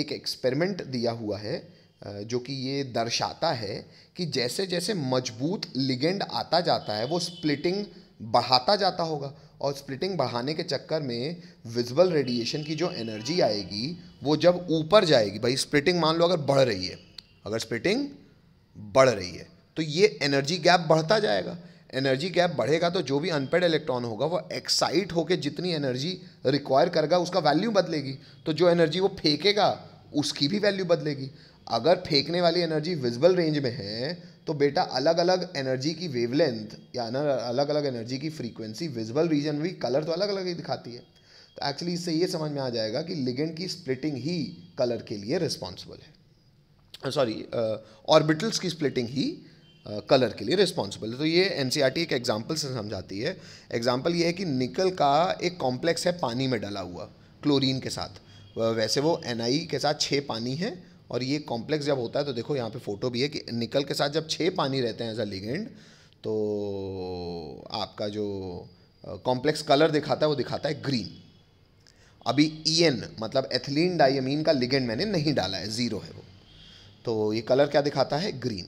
एक एक्सपेरिमेंट दिया हुआ है जो कि ये दर्शाता है कि जैसे जैसे मजबूत लिगेंड आता जाता है वो स्प्लिटिंग बढ़ाता जाता होगा और स्प्लिटिंग बढ़ाने के चक्कर में विजिबल रेडिएशन की जो एनर्जी आएगी वो जब ऊपर जाएगी भाई स्प्लिटिंग मान लो अगर बढ़ रही है अगर स्प्लिटिंग बढ़ रही है तो ये एनर्जी गैप बढ़ता जाएगा एनर्जी गैप बढ़ेगा तो जो भी अनपेड इलेक्ट्रॉन होगा वो एक्साइट होकर जितनी एनर्जी रिक्वायर करेगा उसका वैल्यू बदलेगी तो जो एनर्जी वो फेंकेगा उसकी भी वैल्यू बदलेगी अगर फेंकने वाली एनर्जी विजिबल रेंज में है तो बेटा अलग अलग एनर्जी की वेवलेंथ या अलग अलग एनर्जी की फ्रीक्वेंसी विजिबल रीजन में भी कलर तो अलग अलग ही दिखाती है तो एक्चुअली इससे ये समझ में आ जाएगा कि लिगेंड की स्प्लिटिंग ही कलर के लिए रिस्पॉन्सिबल है सॉरी ऑर्बिटल्स uh, की स्प्लिटिंग ही कलर के लिए रिस्पॉन्सिबल तो ये एन e एक एग्जाम्पल से समझाती है एग्जाम्पल ये है कि निकल का एक कॉम्प्लेक्स है पानी में डला हुआ क्लोरीन के साथ वैसे वो एन के साथ छः पानी है और ये कॉम्प्लेक्स जब होता है तो देखो यहाँ पे फोटो भी है कि निकल के साथ जब छः पानी रहते हैं एज अ लिगेंड तो आपका जो कॉम्प्लेक्स कलर दिखाता है वो दिखाता है ग्रीन अभी ई e एन मतलब एथिलीन डाइमीन का लिगेंड मैंने नहीं डाला है ज़ीरो है वो तो ये कलर क्या दिखाता है ग्रीन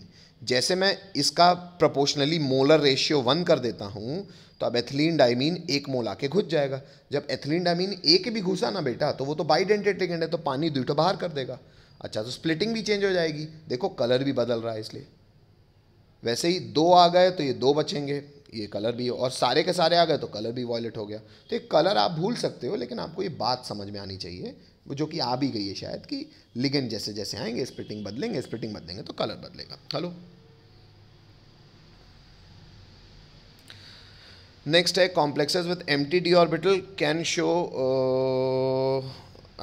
जैसे मैं इसका प्रोपोर्शनली मोलर रेशियो वन कर देता हूँ तो अब एथिलीन डाइमीन एक मोल आके घुस जाएगा जब एथिलीन डाइमीन एक भी घुसा ना बेटा तो वो तो बाई है तो पानी दुटो तो बाहर कर देगा अच्छा तो स्प्लिटिंग भी चेंज हो जाएगी देखो कलर भी बदल रहा है इसलिए वैसे ही दो आ गए तो ये दो बचेंगे ये कलर भी और सारे के सारे आ गए तो कलर भी वॉयलेट हो गया तो ये कलर आप भूल सकते हो लेकिन आपको ये बात समझ में आनी चाहिए जो कि आ भी गई है शायद कि लिगेंड जैसे जैसे आएंगे स्प्रिटिंग बदलेंगे स्प्रिटिंग बदलेंगे तो कलर बदलेगा हेलो नेक्स्ट है complexes with empty d orbital can show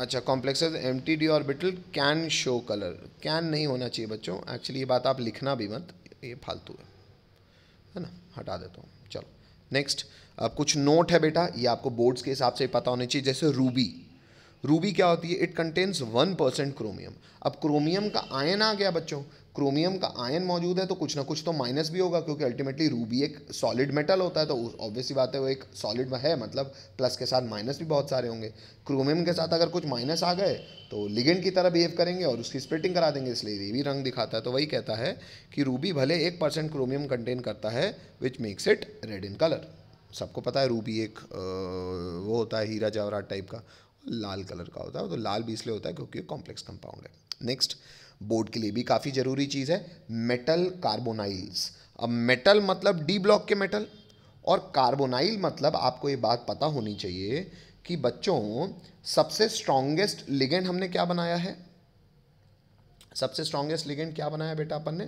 अच्छा complexes empty d orbital can show colour can नहीं होना चाहिए बच्चों एक्चुअली ये बात आप लिखना भी मत ये फालतू है है ना हटा देता हूँ चलो नेक्स्ट अब कुछ नोट है बेटा ये आपको बोर्ड्स के हिसाब से पता होना चाहिए जैसे रूबी रूबी क्या होती है it contains one percent chromium अब क्रोमियम का आयन आ गया बच्चों क्रोमियम का आयन मौजूद है तो कुछ ना कुछ तो माइनस भी होगा क्योंकि अल्टीमेटली रूबी एक सॉलिड मेटल होता है तो ऑब्वियसली बात है वो एक सॉलिड है मतलब प्लस के साथ माइनस भी बहुत सारे होंगे क्रोमियम के साथ अगर कुछ माइनस आ गए तो लिगेंड की तरह बिहेव करेंगे और उसकी स्प्रिटिंग करा देंगे इसलिए ये भी रंग दिखाता है तो वही कहता है कि रूबी भले एक परसेंट क्रोमियम कंटेन करता है which makes it red in colour सबको पता है रूबी एक वो होता है हीरा जवाहरात टाइप का लाल कलर का होता है तो लाल भी इसलिए होता है क्योंकि कॉम्प्लेक्स कंपाउंड है नेक्स्ट बोर्ड के लिए भी काफ़ी ज़रूरी चीज़ है मेटल कार्बोनाइल्स अब मेटल मतलब डी ब्लॉक के मेटल और कार्बोनाइल मतलब आपको ये बात पता होनी चाहिए कि बच्चों सबसे स्ट्रॉन्गेस्ट लिगेंड हमने क्या बनाया है सबसे स्ट्रॉन्गेस्ट लिगेंड क्या बनाया बेटा अपन ने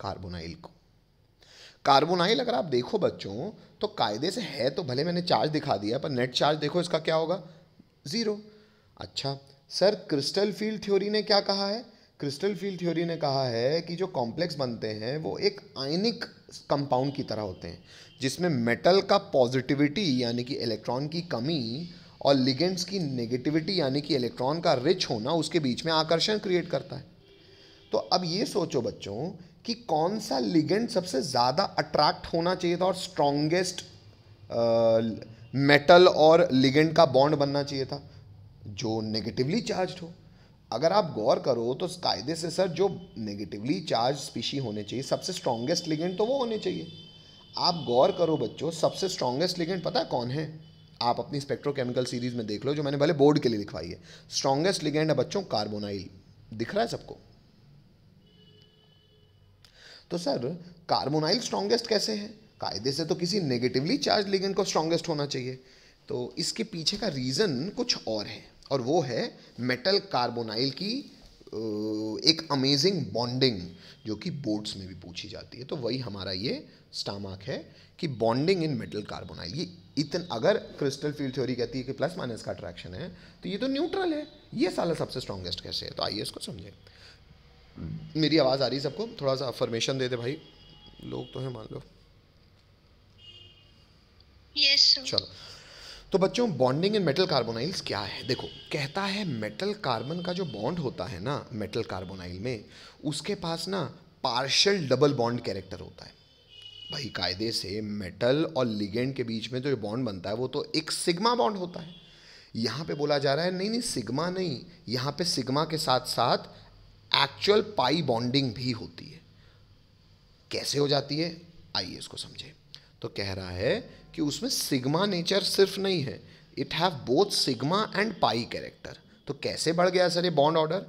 कार्बोनाइल को कार्बोनाइल अगर आप देखो बच्चों तो कायदे से है तो भले मैंने चार्ज दिखा दिया पर नेट चार्ज देखो इसका क्या होगा ज़ीरो अच्छा सर क्रिस्टल फील्ड थ्योरी ने क्या कहा है क्रिस्टल फील्ड थ्योरी ने कहा है कि जो कॉम्प्लेक्स बनते हैं वो एक आयनिक कंपाउंड की तरह होते हैं जिसमें मेटल का पॉजिटिविटी यानी कि इलेक्ट्रॉन की कमी और लिगेंड्स की नेगेटिविटी यानी कि इलेक्ट्रॉन का रिच होना उसके बीच में आकर्षण क्रिएट करता है तो अब ये सोचो बच्चों कि कौन सा लिगेंड सबसे ज़्यादा अट्रैक्ट होना चाहिए था और स्ट्रॉन्गेस्ट मेटल और लिगेंड का बॉन्ड बनना चाहिए था जो नेगेटिवली चार्ज हो अगर आप गौर करो तो कायदे से सर जो नेगेटिवली चार्ज स्पीशी होने चाहिए सबसे स्ट्रॉन्गेस्ट लिगेंड तो वो होने चाहिए आप गौर करो बच्चों सबसे स्ट्रॉन्गेस्ट लिगेंड पता है कौन है आप अपनी स्पेक्ट्रोकेमिकल सीरीज में देख लो जो मैंने भले बोर्ड के लिए लिखवाई है स्ट्रॉन्गेस्ट लिगेंड है बच्चों कार्बोनाइल दिख रहा है सबको तो सर कार्बोनाइल स्ट्रॉन्गेस्ट कैसे है कायदे से तो किसी नेगेटिवली चार्ज लिगेंड को स्ट्रॉन्गेस्ट होना चाहिए तो इसके पीछे का रीज़न कुछ और है और वो है मेटल कार्बोनाइल की एक अमेजिंग बॉन्डिंग जो कि बोर्ड्स में भी पूछी जाती है तो वही हमारा ये स्टामाक है कि बॉन्डिंग इन मेटल कार्बोनाइल ये इतन अगर क्रिस्टल फील्ड थ्योरी कहती है कि प्लस माइनस का अट्रैक्शन है तो ये तो न्यूट्रल है ये साला सबसे स्ट्रॉन्गेस्ट कैसे है तो आइए इसको समझें मेरी आवाज़ आ रही है सबको थोड़ा सा अफर्मेशन दे दे भाई लोग तो हैं मान लो yes, चलो तो बच्चों बॉन्डिंग इन मेटल कार्बोनाइल्स क्या है देखो कहता है मेटल कार्बन का जो बॉन्ड होता है ना मेटल कार्बोनाइल में उसके पास ना पार्शल डबल बॉन्ड कैरेक्टर होता है भाई कायदे से मेटल और लिगेंड के बीच में जो बॉन्ड बनता है वो तो एक सिग्मा बॉन्ड होता है यहाँ पे बोला जा रहा है नहीं नहीं सिग्मा नहीं यहाँ पे सिग्मा के साथ साथ एक्चुअल पाई बॉन्डिंग भी होती है कैसे हो जाती है आइए इसको समझे तो कह रहा है कि उसमें सिग्मा नेचर सिर्फ नहीं है it have both sigma and pi character तो कैसे बढ़ गया सर ये बॉन्ड ऑर्डर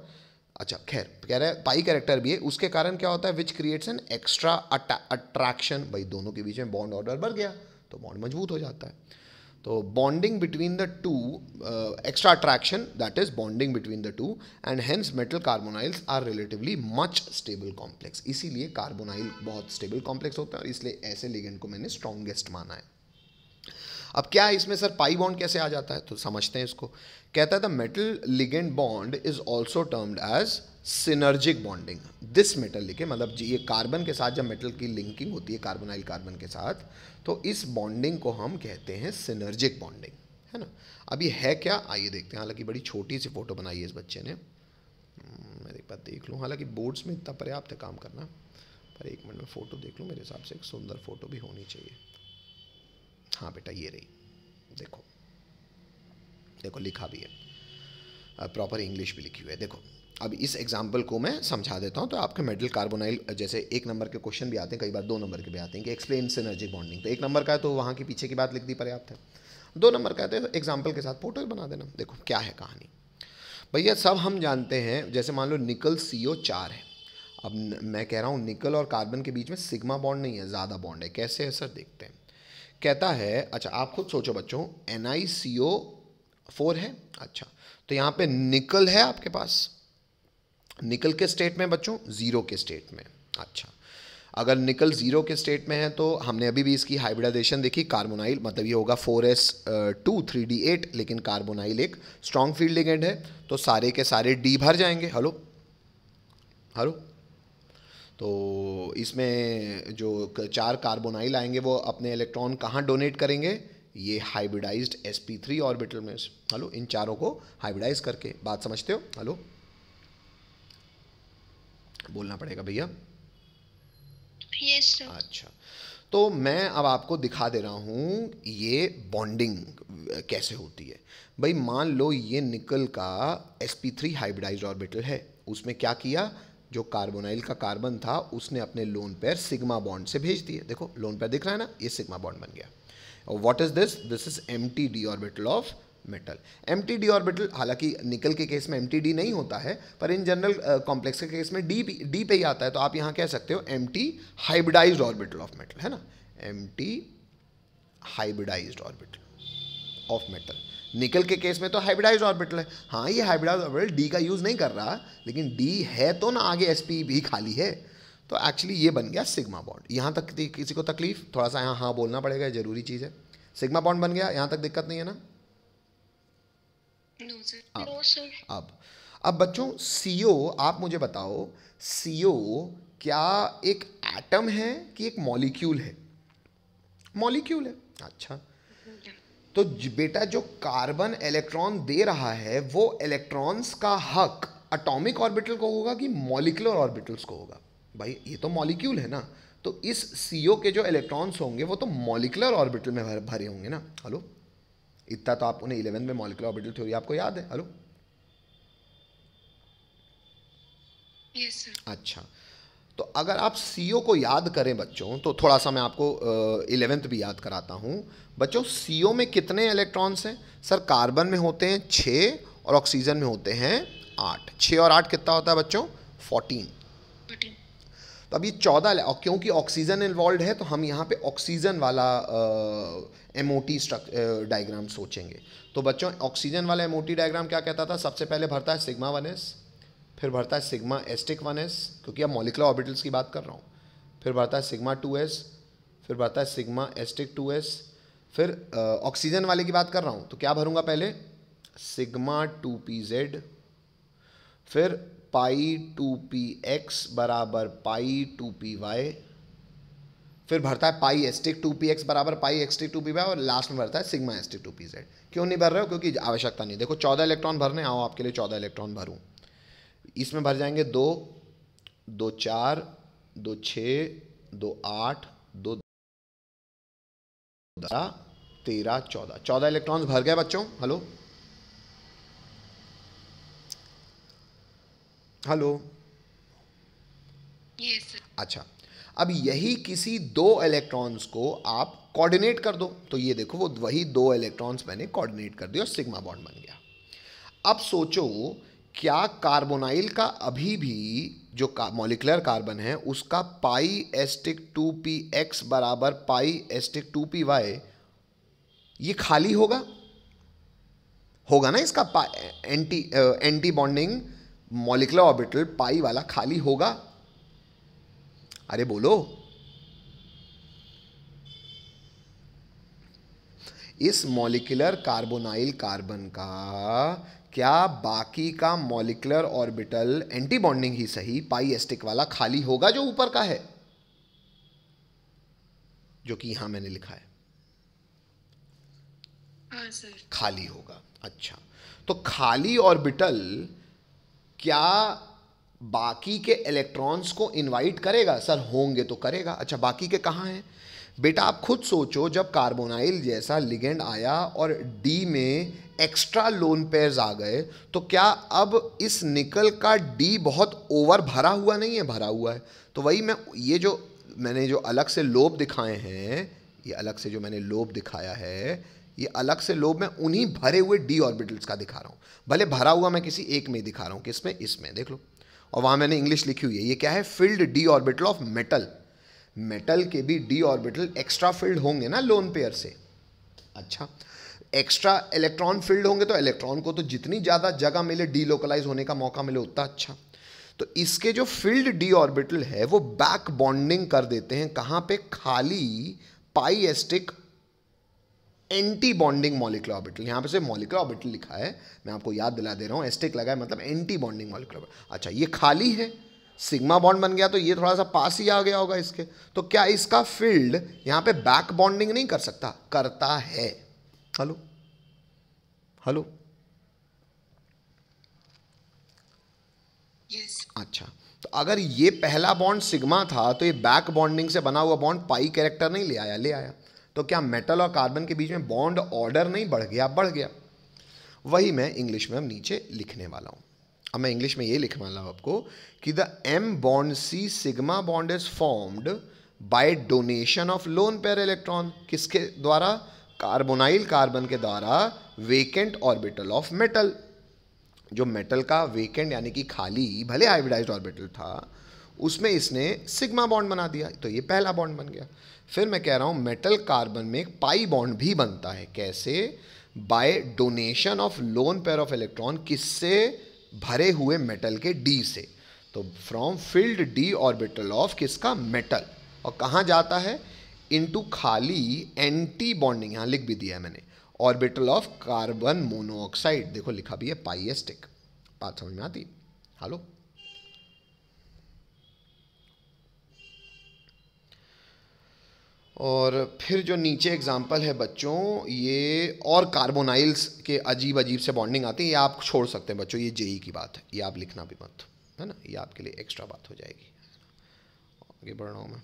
अच्छा खैर कह रहा है पाई कैरेक्टर भी है उसके कारण क्या होता है which creates an extra attraction भाई दोनों के बीच में बॉन्ड ऑर्डर बढ़ गया तो बॉन्ड मजबूत हो जाता है तो bonding between the two extra attraction that is bonding between the two and hence metal carbonyls are relatively much stable complex इसीलिए कार्बोनाइल बहुत स्टेबल कॉम्प्लेक्स होता है और इसलिए ऐसे लिगेंड को मैंने स्ट्रॉन्गेस्ट माना है अब क्या है इसमें सर पाई बॉन्ड कैसे आ जाता है तो समझते हैं इसको कहता है the metal ligand bond is also termed as synergic bonding this metal लिखे मतलब ये कार्बन के साथ जब मेटल की लिंकिंग होती है कार्बनाइल कार्बन के साथ तो इस बॉन्डिंग को हम कहते हैं सिनर्जिक बॉन्डिंग है ना अब ये है क्या आइए देखते हैं हालांकि बड़ी छोटी सी फोटो बनाई है इस बच्चे ने हम्म, मैं एक बार देख लूँ हालांकि बोर्ड्स में इतना पर्याप्त है काम करना पर एक मिनट में फ़ोटो देख लूँ मेरे हिसाब से एक सुंदर फ़ोटो भी होनी चाहिए हाँ बेटा ये रही देखो देखो लिखा भी है प्रॉपर इंग्लिश भी लिखी हुई है देखो अब इस एग्जाम्पल को मैं समझा देता हूँ तो आपके मेटल कार्बोनाइल जैसे एक नंबर के क्वेश्चन भी आते हैं कई बार दो नंबर के भी आते हैं कि एक्सप्लेन सिनर्जी बॉन्डिंग तो एक नंबर का है तो वहाँ के पीछे की बात लिख दी पर्याप्त है दो नंबर का है तो एग्जाम्पल के साथ पोर्टल बना देना देखो क्या है कहानी भैया सब हम जानते हैं जैसे मान लो निकल सी चार है अब मैं कह रहा हूँ निकल और कार्बन के बीच में सिग्मा बॉन्ड नहीं है ज़्यादा बॉन्ड है कैसे है सर देखते हैं कहता है अच्छा आप खुद सोचो बच्चों N I C O four है अच्छा तो यहाँ पे निकल है आपके पास निकल के स्टेट में बच्चों ज़ीरो के स्टेट में अच्छा अगर निकल ज़ीरो के स्टेट में है तो हमने अभी भी इसकी हाइब्रिडाइजेशन देखी कार्बोनाइल मतलब ये होगा four S two three D eight लेकिन कार्बोनाइल एक स्ट्रॉन्ग फील्ड लिगेंड है तो सारे के सारे डी भर जाएंगे हेलो हेलो तो इसमें जो चार कार्बोनाइल आएंगे वो अपने इलेक्ट्रॉन कहाँ डोनेट करेंगे ये हाइब्रिडाइज्ड sp3 ऑर्बिटल में हेलो इन चारों को हाइब्रिडाइज करके बात समझते हो हेलो बोलना पड़ेगा भैया yes, अच्छा तो मैं अब आपको दिखा दे रहा हूँ ये बॉन्डिंग कैसे होती है भाई मान लो ये निकल का S P three hybridize orbital है उसमें क्या किया जो कार्बोनाइल का कार्बन था उसने अपने लोन पेयर सिग्मा बॉन्ड से भेज दिया देखो लोन पेयर दिख रहा है ना ये सिग्मा बॉन्ड बन गया और what is this this is empty d orbital of metal empty d orbital हालांकि निकल के केस में एम टी डी नहीं होता है पर इन जनरल कॉम्प्लेक्स के केस में डी डी पे ही आता है तो आप यहाँ कह सकते हो empty hybridize orbital of metal है ना empty hybridize orbital of metal nickel के केस में तो हाइब्रिडाइज ऑर्बिटल है हाँ ये हाइब्रिडाइज ऑर्बिटल डी का यूज़ नहीं कर रहा लेकिन डी है तो ना आगे एस पी भी खाली है तो एक्चुअली ये बन गया सिग्मा बॉन्ड यहाँ तक किसी को तकलीफ थोड़ा सा यहाँ हाँ बोलना पड़ेगा जरूरी चीज़ है सिग्मा बॉन्ड बन गया यहाँ तक दिक्कत नहीं है ना हाँ। अब अब बच्चों सीओ आप मुझे बताओ सीओ क्या एक एटम है कि एक मॉलिक्यूल है मॉलिक्यूल है अच्छा तो बेटा जो कार्बन इलेक्ट्रॉन दे रहा है वो इलेक्ट्रॉन्स का हक अटोमिक ऑर्बिटल को होगा कि मॉलिकुलर ऑर्बिटल्स को होगा भाई ये तो मॉलिक्यूल है ना तो इस सीओ के जो इलेक्ट्रॉन्स होंगे वो तो मॉलिकुलर ऑर्बिटल में भरे होंगे ना हेलो इतना तो आप उन्हें इलेवन में मॉलिकुलर ऑर्बिटल थ्योरी आपको याद है हेलो yes, अच्छा तो अगर आप सी को याद करें बच्चों तो थोड़ा सा मैं आपको इलेवेंथ भी याद कराता हूँ बच्चों सी में कितने इलेक्ट्रॉन्स हैं सर कार्बन में होते हैं छः और ऑक्सीजन में होते हैं आठ छः और आठ कितना होता है बच्चों फोर्टीन तो अब ये चौदह क्योंकि ऑक्सीजन इन्वॉल्व है तो हम यहाँ पे ऑक्सीजन वाला एम ओ टी डायग्राम सोचेंगे तो बच्चों ऑक्सीजन वाला एम ओ टी डायग्राम क्या कहता था सबसे पहले भरता है सिग्मा वन एस फिर भरता है सिग्मा एस्टिक वन एस क्योंकि अब मोलिकुलर ऑर्बिटल्स की बात कर रहा हूँ फिर भरता है सिग्मा टू एस फिर भरता है सिग्मा एस्टिक टू एस फिर ऑक्सीजन वाले की बात कर रहा हूँ तो क्या भरूँगा पहले सिग्मा टू पी जेड फिर पाई टू पी एक्स बराबर पाई टू पी वाई फिर भरता है pi asterisk two P X बराबर पाई एक्सटिक टू पी वाई और लास्ट में भरता है sigma asterisk two P Z क्यों नहीं भर रहे हो क्योंकि आवश्यकता नहीं देखो चौदह इलेक्ट्रॉन भरने आओ आपके लिए चौदह इलेक्ट्रॉन भरूँ इसमें भर जाएंगे दो दो चार दो छ दो आठ दो तेरह चौदह चौदह इलेक्ट्रॉन्स भर गए बच्चों हेलो हेलो yes. अच्छा अब यही किसी दो इलेक्ट्रॉन्स को आप कोऑर्डिनेट कर दो तो ये देखो वो वही दो इलेक्ट्रॉन्स मैंने कोऑर्डिनेट कर दिया और सिग्मा बॉन्ड बन गया अब सोचो क्या कार्बोनाइल का अभी भी जो का, मोलिकुलर कार्बन है उसका pi asterisk two P X बराबर pi asterisk two P Y ये खाली होगा होगा ना इसका anti anti bonding molecular orbital pi वाला खाली होगा अरे बोलो इस मॉलिकुलर कार्बोनाइल कार्बन का क्या बाकी का मॉलिकुलर ऑर्बिटल एंटी बॉन्डिंग ही सही पाई एस्टिक वाला खाली होगा जो ऊपर का है जो कि यहां मैंने लिखा है हाँ, खाली होगा अच्छा तो खाली ऑर्बिटल क्या बाकी के इलेक्ट्रॉन्स को इनवाइट करेगा सर होंगे तो करेगा अच्छा बाकी के कहाँ हैं बेटा आप खुद सोचो जब कार्बोनाइल जैसा लिगेंड आया और डी में एक्स्ट्रा लोन पेयर्स आ गए तो क्या अब इस निकल का डी बहुत ओवर भरा हुआ नहीं है भरा हुआ है तो वही मैं ये जो मैंने जो अलग से लोब दिखाए हैं ये अलग से जो मैंने लोब दिखाया है ये अलग से लोब में उन्हीं भरे हुए डी ऑर्बिटल्स का दिखा रहा हूँ भले भरा हुआ मैं किसी एक में दिखा रहा हूँ किसमें इसमें देख लो और वहाँ मैंने इंग्लिश लिखी हुई है ये क्या है filled d orbital of metal metal के भी डी ऑर्बिटल एक्स्ट्रा फिल्ड होंगे ना लोन पेयर से अच्छा एक्स्ट्रा इलेक्ट्रॉन फिल्ड होंगे तो इलेक्ट्रॉन को तो जितनी ज़्यादा जगह मिले डीलोकलाइज होने का मौका मिले उतना अच्छा तो इसके जो फील्ड डी ऑर्बिटल है वो बैक बॉन्डिंग कर देते हैं कहाँ पे खाली pi asterisk anti bonding molecular orbital यहाँ पे से मॉलिकुलर ऑर्बिटल लिखा है मैं आपको याद दिला दे रहा हूँ एस्टिक लगा है मतलब एंटी बॉन्डिंग मॉलिकुलर अच्छा ये खाली है सिग्मा बॉन्ड बन गया तो ये थोड़ा सा पास ही आ गया होगा इसके तो क्या इसका फील्ड यहाँ पे बैक बॉन्डिंग नहीं कर सकता करता है हेलो हेलो yes. अच्छा तो अगर ये पहला बॉन्ड सिग्मा था तो ये बैक बॉन्डिंग से बना हुआ बॉन्ड पाई कैरेक्टर नहीं ले आया ले आया तो क्या मेटल और कार्बन के बीच में बॉन्ड ऑर्डर नहीं बढ़ गया बढ़ गया वही मैं इंग्लिश में अब नीचे लिखने वाला हूँ अब मैं इंग्लिश में ये लिखने वाला हूँ आपको कि the M bond C sigma bond is formed by donation of lone pair electron किसके द्वारा कार्बोनाइल कार्बन के द्वारा वेकेंट ऑर्बिटल ऑफ मेटल जो मेटल का वेकेंट यानी कि खाली भले हाइब्रिडाइज्ड ऑर्बिटल था उसमें इसने सिग्मा बॉन्ड बना दिया तो ये पहला बॉन्ड बन गया फिर मैं कह रहा हूँ मेटल कार्बन में एक पाई बॉन्ड भी बनता है कैसे by donation of lone pair of electron किससे भरे हुए मेटल के डी से तो from filled d orbital of किसका मेटल और कहाँ जाता है इनटू खाली एंटी बॉन्डिंग यहाँ लिख भी दिया है मैंने ऑर्बिटल ऑफ कार्बन मोनोऑक्साइड देखो लिखा भी है पाइएस्टिक बात समझ में आती हेलो और फिर जो नीचे एग्जाम्पल है बच्चों ये और कार्बोनाइल्स के अजीब अजीब से बॉन्डिंग आती है ये आप छोड़ सकते हैं बच्चों ये जेई e की बात है ये आप लिखना भी मत है ना ये आपके लिए एक्स्ट्रा बात हो जाएगी आगे बढ़ रहा हूँ मैं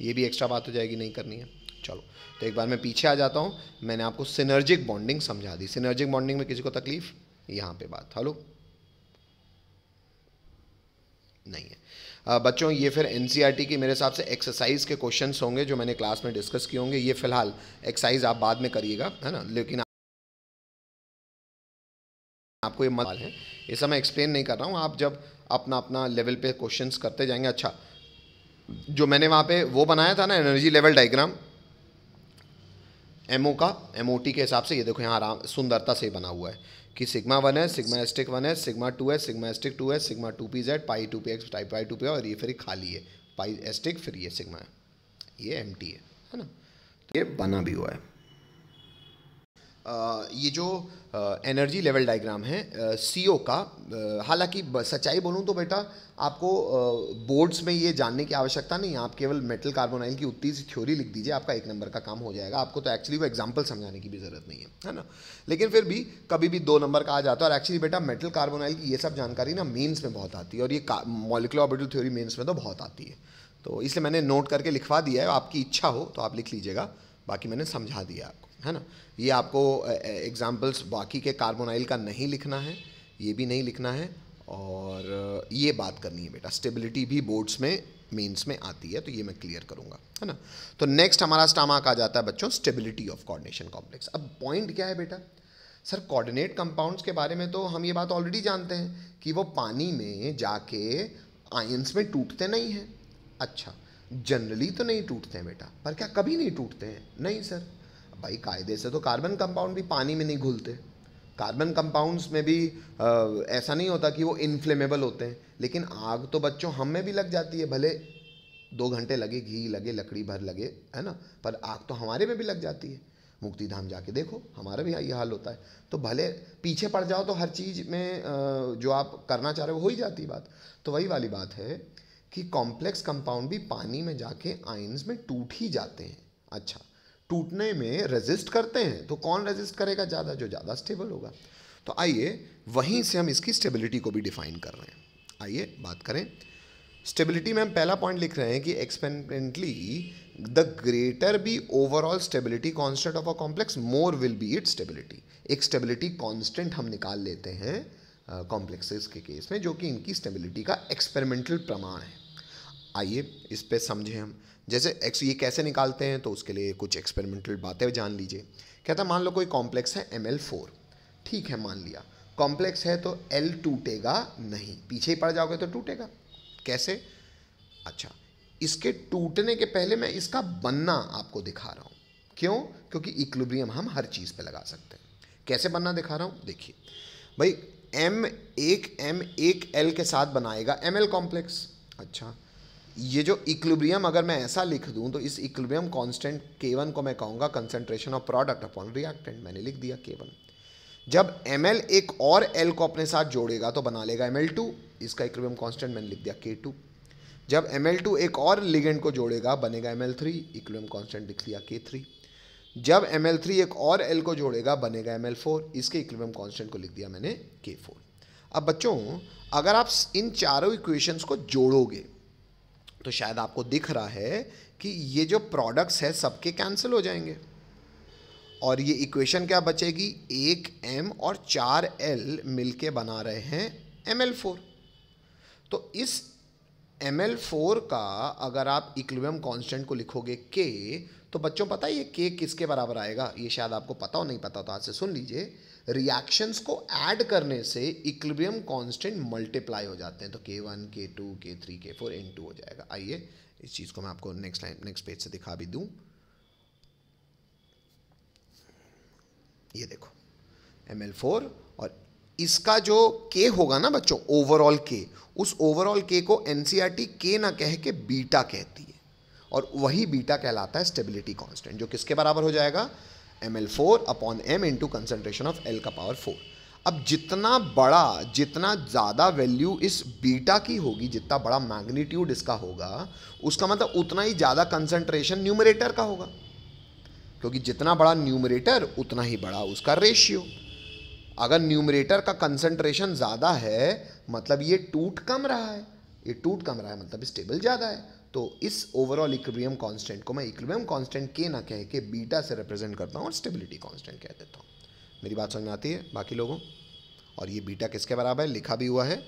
ये भी एक्स्ट्रा बात हो जाएगी नहीं करनी है चलो तो एक बार मैं पीछे आ जाता हूँ मैंने आपको सिनर्जिक बॉन्डिंग समझा दी सिनर्जिक बॉन्डिंग में किसी को तकलीफ यहाँ पे बात हलो नहीं है बच्चों ये फिर एन e की मेरे हिसाब से एक्सरसाइज के क्वेश्चन होंगे जो मैंने क्लास में डिस्कस किए होंगे ये फिलहाल एक्सरसाइज आप बाद में करिएगा है ना लेकिन आपको ये मत है ऐसा मैं एक्सप्लेन नहीं कर रहा हूँ आप जब अपना अपना लेवल पे क्वेश्चंस करते जाएंगे अच्छा जो मैंने वहाँ पे वो बनाया था ना एनर्जी लेवल डाइग्राम एमओ का एमओटी के हिसाब से ये देखो यहाँ आराम सुंदरता से बना हुआ है कि सिग्मा वन है सिग्मा एस्टिक वन है सिग्मा टू है सिग्मा एस्टिक टू है sigma two P Z pi two P X type pi two P और ये फिर खाली है पाई एस्टिक फिर ये सिग्मा है ये एम है है ना तो ये बना भी हुआ है ये जो एनर्जी लेवल डायग्राम है सी ओ का हालांकि सच्चाई बोलूँ तो बेटा आपको बोर्ड्स में ये जानने की आवश्यकता नहीं आप केवल मेटल कार्बोनाइल की उतनी सी थ्योरी लिख दीजिए आपका एक नंबर का काम हो जाएगा आपको तो एक्चुअली वो एग्जाम्पल समझाने की भी ज़रूरत नहीं है है ना लेकिन फिर भी कभी भी दो नंबर का आ जाता है और एक्चुअली बेटा मेटल कार्बोनाइल की ये सब जानकारी ना मेन्स में बहुत आती है और ये मॉलिकुलर ऑर्बिटल थ्योरी मेन्स में तो बहुत आती है तो इसलिए मैंने नोट करके लिखवा दिया है आपकी इच्छा हो तो आप लिख लीजिएगा बाकी मैंने समझा दिया आपको है ना ये आपको एग्जाम्पल्स बाकी के कार्बोनाइल का नहीं लिखना है ये भी नहीं लिखना है और ये बात करनी है बेटा स्टेबिलिटी भी बोर्ड्स में मेंस में आती है तो ये मैं क्लियर करूंगा है ना तो नेक्स्ट हमारा स्टामाक आ जाता है बच्चों स्टेबिलिटी ऑफ कॉर्डिनेशन कॉम्प्लेक्स अब पॉइंट क्या है बेटा सर कॉर्डिनेट कंपाउंड्स के बारे में तो हम ये बात ऑलरेडी जानते हैं कि वो पानी में जाके आयंस में टूटते नहीं हैं अच्छा जनरली तो नहीं टूटते हैं बेटा पर क्या कभी नहीं टूटते हैं नहीं सर भाई कायदे से तो कार्बन कंपाउंड भी पानी में नहीं घुलते कार्बन कंपाउंड्स में भी आ, ऐसा नहीं होता कि वो इनफ्लेमेबल होते हैं लेकिन आग तो बच्चों हम में भी लग जाती है भले दो घंटे लगे घी लगे लकड़ी भर लगे है ना पर आग तो हमारे में भी लग जाती है मुक्ति धाम जाके देखो हमारा भी यही हाल होता है तो भले पीछे पड़ जाओ तो हर चीज़ में जो आप करना चाह रहे हो हो ही जाती बात तो वही वाली बात है कि कॉम्प्लेक्स कंपाउंड भी पानी में जाके आइंस में टूट ही जाते हैं अच्छा टूटने में रेजिस्ट करते हैं तो कौन रेजिस्ट करेगा ज़्यादा जो ज़्यादा स्टेबल होगा तो आइए वहीं से हम इसकी स्टेबिलिटी को भी डिफाइन कर रहे हैं आइए बात करें स्टेबिलिटी में हम पहला पॉइंट लिख रहे हैं कि experimentally the greater be overall stability constant of a complex more will be it stability एक स्टेबिलिटी कॉन्स्टेंट हम निकाल लेते हैं कॉम्प्लेक्सेस के केस में जो कि इनकी स्टेबिलिटी का एक्सपेरिमेंटल प्रमाण है आइए इस पर समझें हम जैसे एक्स ये कैसे निकालते हैं तो उसके लिए कुछ एक्सपेरिमेंटल बातें जान लीजिए कहता मान लो कोई कॉम्प्लेक्स है एम एल फोर ठीक है मान लिया कॉम्प्लेक्स है तो एल टूटेगा नहीं पीछे ही पड़ जाओगे तो टूटेगा कैसे अच्छा इसके टूटने के पहले मैं इसका बनना आपको दिखा रहा हूँ क्यों क्योंकि इक्लिब्रियम हम हर चीज़ पे लगा सकते हैं कैसे बनना दिखा रहा हूँ देखिए भाई एम एक एम एक एल के साथ बनाएगा एम एल कॉम्प्लेक्स अच्छा ये जो इक्लिब्रियम अगर मैं ऐसा लिख दूं तो इस इक्लिब्रियम कांस्टेंट K1 को मैं कहूँगा concentration of product upon reactant मैंने लिख दिया K1 जब ML एक और L को अपने साथ जोड़ेगा तो बना लेगा ML2 इसका इक्लिब्रियम कांस्टेंट मैंने लिख दिया K2 जब ML2 एक और लिगेंड को जोड़ेगा बनेगा ML3 इक्लिब्रियम कांस्टेंट लिख लिया K3 जब ML3 एक और L को जोड़ेगा बनेगा ML4 इसके इक्लिब्रियम कांस्टेंट को लिख दिया मैंने K4 अब बच्चों अगर आप इन चारों इक्वेशंस को जोड़ोगे तो शायद आपको दिख रहा है कि ये जो प्रोडक्ट्स है सबके कैंसिल हो जाएंगे और ये इक्वेशन क्या बचेगी एक एम और चार एल मिल के बना रहे हैं एम एल फोर तो इस एम एल फोर का अगर आप इक्वियम कांस्टेंट को लिखोगे के तो बच्चों पता है ये के किसके बराबर आएगा ये शायद आपको पता हो नहीं पता तो आज से सुन लीजिए रिएक्शंस को ऐड करने से इक्लिबियम कांस्टेंट मल्टीप्लाई हो जाते हैं तो के वन के टू के थ्री के फोर एन टू हो जाएगा आइए इस चीज़ को मैं आपको नेक्स्ट लाइन नेक्स्ट पेज से दिखा भी दूं ये देखो एम एल फोर और इसका जो के होगा ना बच्चों ओवरऑल के उस ओवरऑल के को एनसीआरटी के e ना कह के बीटा कहती है और वही बीटा कहलाता है स्टेबिलिटी कांस्टेंट जो किसके बराबर हो जाएगा M L four upon M into concentration of L का पावर फोर अब जितना बड़ा जितना ज़्यादा वैल्यू इस बीटा की होगी जितना बड़ा मैग्नीट्यूड इसका होगा उसका मतलब उतना ही ज़्यादा कंसनट्रेशन न्यूमरेटर का होगा क्योंकि जितना बड़ा न्यूमरेटर उतना ही बड़ा उसका रेशियो अगर न्यूमरेटर का कंसनट्रेशन ज़्यादा है मतलब ये टूट कम रहा है ये टूट कम रहा है मतलब स्टेबल ज़्यादा है तो इस ओवरऑल इक्विबियम कांस्टेंट को मैं इक्विबियम कांस्टेंट के ना कह के बीटा से रिप्रेजेंट करता हूँ और स्टेबिलिटी कांस्टेंट कह देता हूँ मेरी बात समझ में आती है बाकी लोगों और ये बीटा किसके बराबर है लिखा भी हुआ है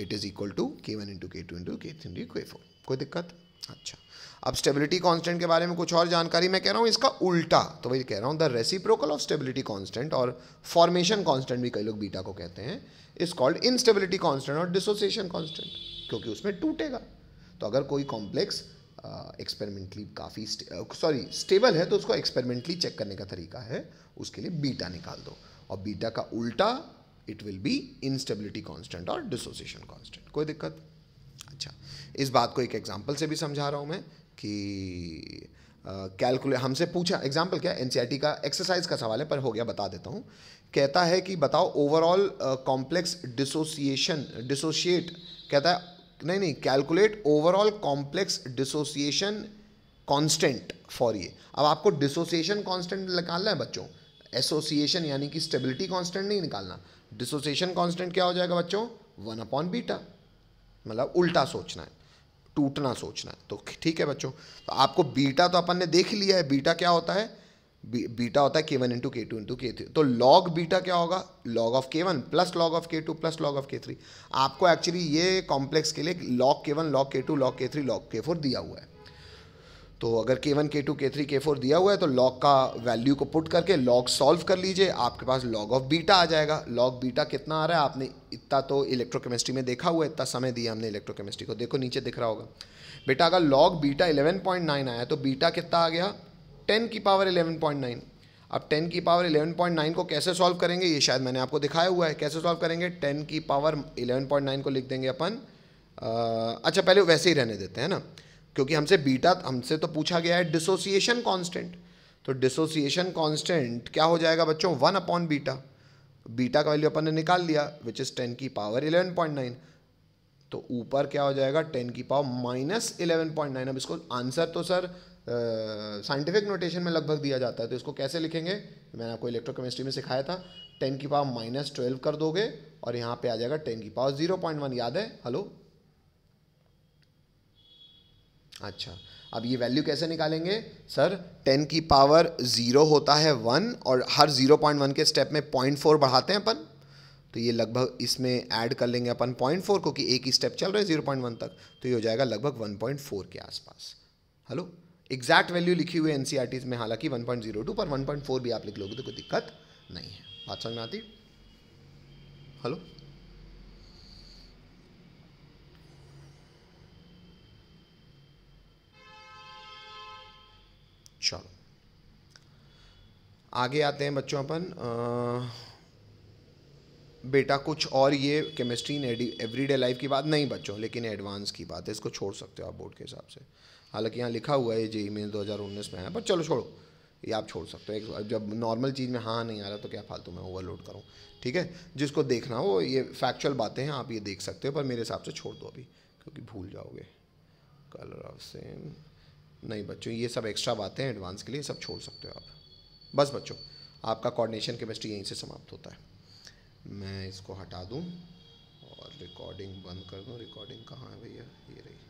it is equal to K one into K two into K three into K four कोई दिक्कत अच्छा अब स्टेबिलिटी कांस्टेंट के बारे में कुछ और जानकारी मैं कह रहा हूँ इसका उल्टा तो वही कह रहा हूँ the reciprocal of stability constant और फॉर्मेशन कांस्टेंट भी कई लोग बीटा को कहते हैं इज कॉल्ड इनस्टेबिलिटी कांस्टेंट और डिसोसिएशन कांस्टेंट क्योंकि उसमें टूटेगा तो अगर कोई कॉम्प्लेक्स एक्सपेरिमेंटली काफ़ी सॉरी स्टेबल है तो उसको एक्सपेरिमेंटली चेक करने का तरीका है उसके लिए बीटा निकाल दो और बीटा का उल्टा it will be instability constant और डिसोसिएशन कांस्टेंट कोई दिक्कत अच्छा इस बात को एक एग्जांपल से भी समझा रहा हूँ मैं कि कैलकुले uh, हमसे पूछा एग्जाम्पल क्या एन e का एक्सरसाइज का सवाल है पर हो गया बता देता हूँ कहता है कि बताओ ओवरऑल कॉम्प्लेक्स डिसोसिएशन डिसोशिएट कहता है नहीं नहीं calculate overall complex dissociation constant for ये अब आपको डिसोसिएशन कांस्टेंट निकालना है बच्चों एसोसिएशन यानी कि स्टेबिलिटी कांस्टेंट नहीं निकालना डिसोसिएशन कांस्टेंट क्या हो जाएगा बच्चों वन अपॉन बीटा मतलब उल्टा सोचना है टूटना सोचना है तो ठीक है बच्चों तो आपको बीटा तो अपन ने देख लिया है बीटा क्या होता है बी, बीटा होता है K one into K two into K three तो लॉग बीटा क्या होगा log of K one plus log of K two plus log of K three आपको एक्चुअली ये कॉम्प्लेक्स के लिए log K one log K two log K three log K four दिया हुआ है तो अगर के वन के टू के थ्री के फोर दिया हुआ है तो लॉग का वैल्यू को पुट करके लॉग सॉल्व कर लीजिए आपके पास लॉग ऑफ बीटा आ जाएगा लॉग बीटा कितना आ रहा है आपने इतना तो इलेक्ट्रोकेमिस्ट्री में देखा हुआ है इतना समय दिया हमने इलेक्ट्रोकेमिस्ट्री को देखो नीचे दिख रहा होगा बेटा अगर लॉग बीटा नाइन आया तो बीटा कितना आ गया टेन की पावर इलेवन पॉइंट नाइन अब टेन की पावर इलेवन पॉइंट नाइन को कैसे सॉल्व करेंगे ये शायद मैंने आपको दिखाया हुआ है कैसे सॉल्व करेंगे टेन की पावर इलेवन पॉइंट नाइन को लिख देंगे अपन आ, अच्छा पहले वैसे ही रहने देते हैं ना क्योंकि हमसे बीटा हमसे तो पूछा गया है डिसोसिएशन कॉन्स्टेंट तो डिसोसिएशन कॉन्स्टेंट क्या हो जाएगा बच्चों वन अपॉन बीटा बीटा का वैल्यू अपन ने निकाल लिया विच इज़ टेन की पावर इलेवन पॉइंट नाइन तो ऊपर क्या हो जाएगा टेन की power minus eleven point nine अब इसको आंसर तो सर साइंटिफिक नोटेशन में लगभग दिया जाता है तो इसको कैसे लिखेंगे मैंने आपको इलेक्ट्रोकेमिस्ट्री में सिखाया था टेन की पावर माइनस ट्वेल्व कर दोगे और यहाँ पे आ जाएगा टेन की पावर जीरो पॉइंट वन याद है हेलो अच्छा अब ये वैल्यू कैसे निकालेंगे सर टेन की पावर ज़ीरो होता है वन और हर ज़ीरो पॉइंट वन के स्टेप में पॉइंट फोर बढ़ाते हैं अपन तो ये लगभग इसमें ऐड कर लेंगे अपन पॉइंट फोर को कि एक ही स्टेप चल रहा है ज़ीरो पॉइंट वन तक तो ये हो जाएगा लगभग वन पॉइंट फोर के आसपास हेलो एग्जैक्ट वैल्यू लिखी हुई है एन में हालांकि 1.02 पर 1.4 भी आप लिख लोगे तो कोई दिक्कत नहीं है बात समझ में आती हेलो चलो आगे आते हैं बच्चों अपन बेटा कुछ और ये केमिस्ट्री इन एवरीडे लाइफ की बात नहीं बच्चों लेकिन एडवांस की बात है इसको छोड़ सकते हो आप बोर्ड के हिसाब से हालांकि यहाँ लिखा हुआ है जे मेन उन्नीस में है पर चलो छोड़ो ये आप छोड़ सकते हो एक जब नॉर्मल चीज़ में हाँ नहीं आ रहा तो क्या फालतू मैं ओवरलोड करूँ ठीक है जिसको देखना हो ये फैक्चुअल बातें हैं आप ये देख सकते हो पर मेरे हिसाब से छोड़ दो अभी क्योंकि भूल जाओगे कलर ऑफ सेम नहीं बच्चों ये सब एक्स्ट्रा बातें हैं एडवांस के लिए सब छोड़ सकते हो आप बस बच्चों आपका कोऑर्डिनेशन केमिस्ट्री यहीं से समाप्त होता है मैं इसको हटा दूँ और रिकॉर्डिंग बंद कर दूँ रिकॉर्डिंग कहाँ है भैया ये रही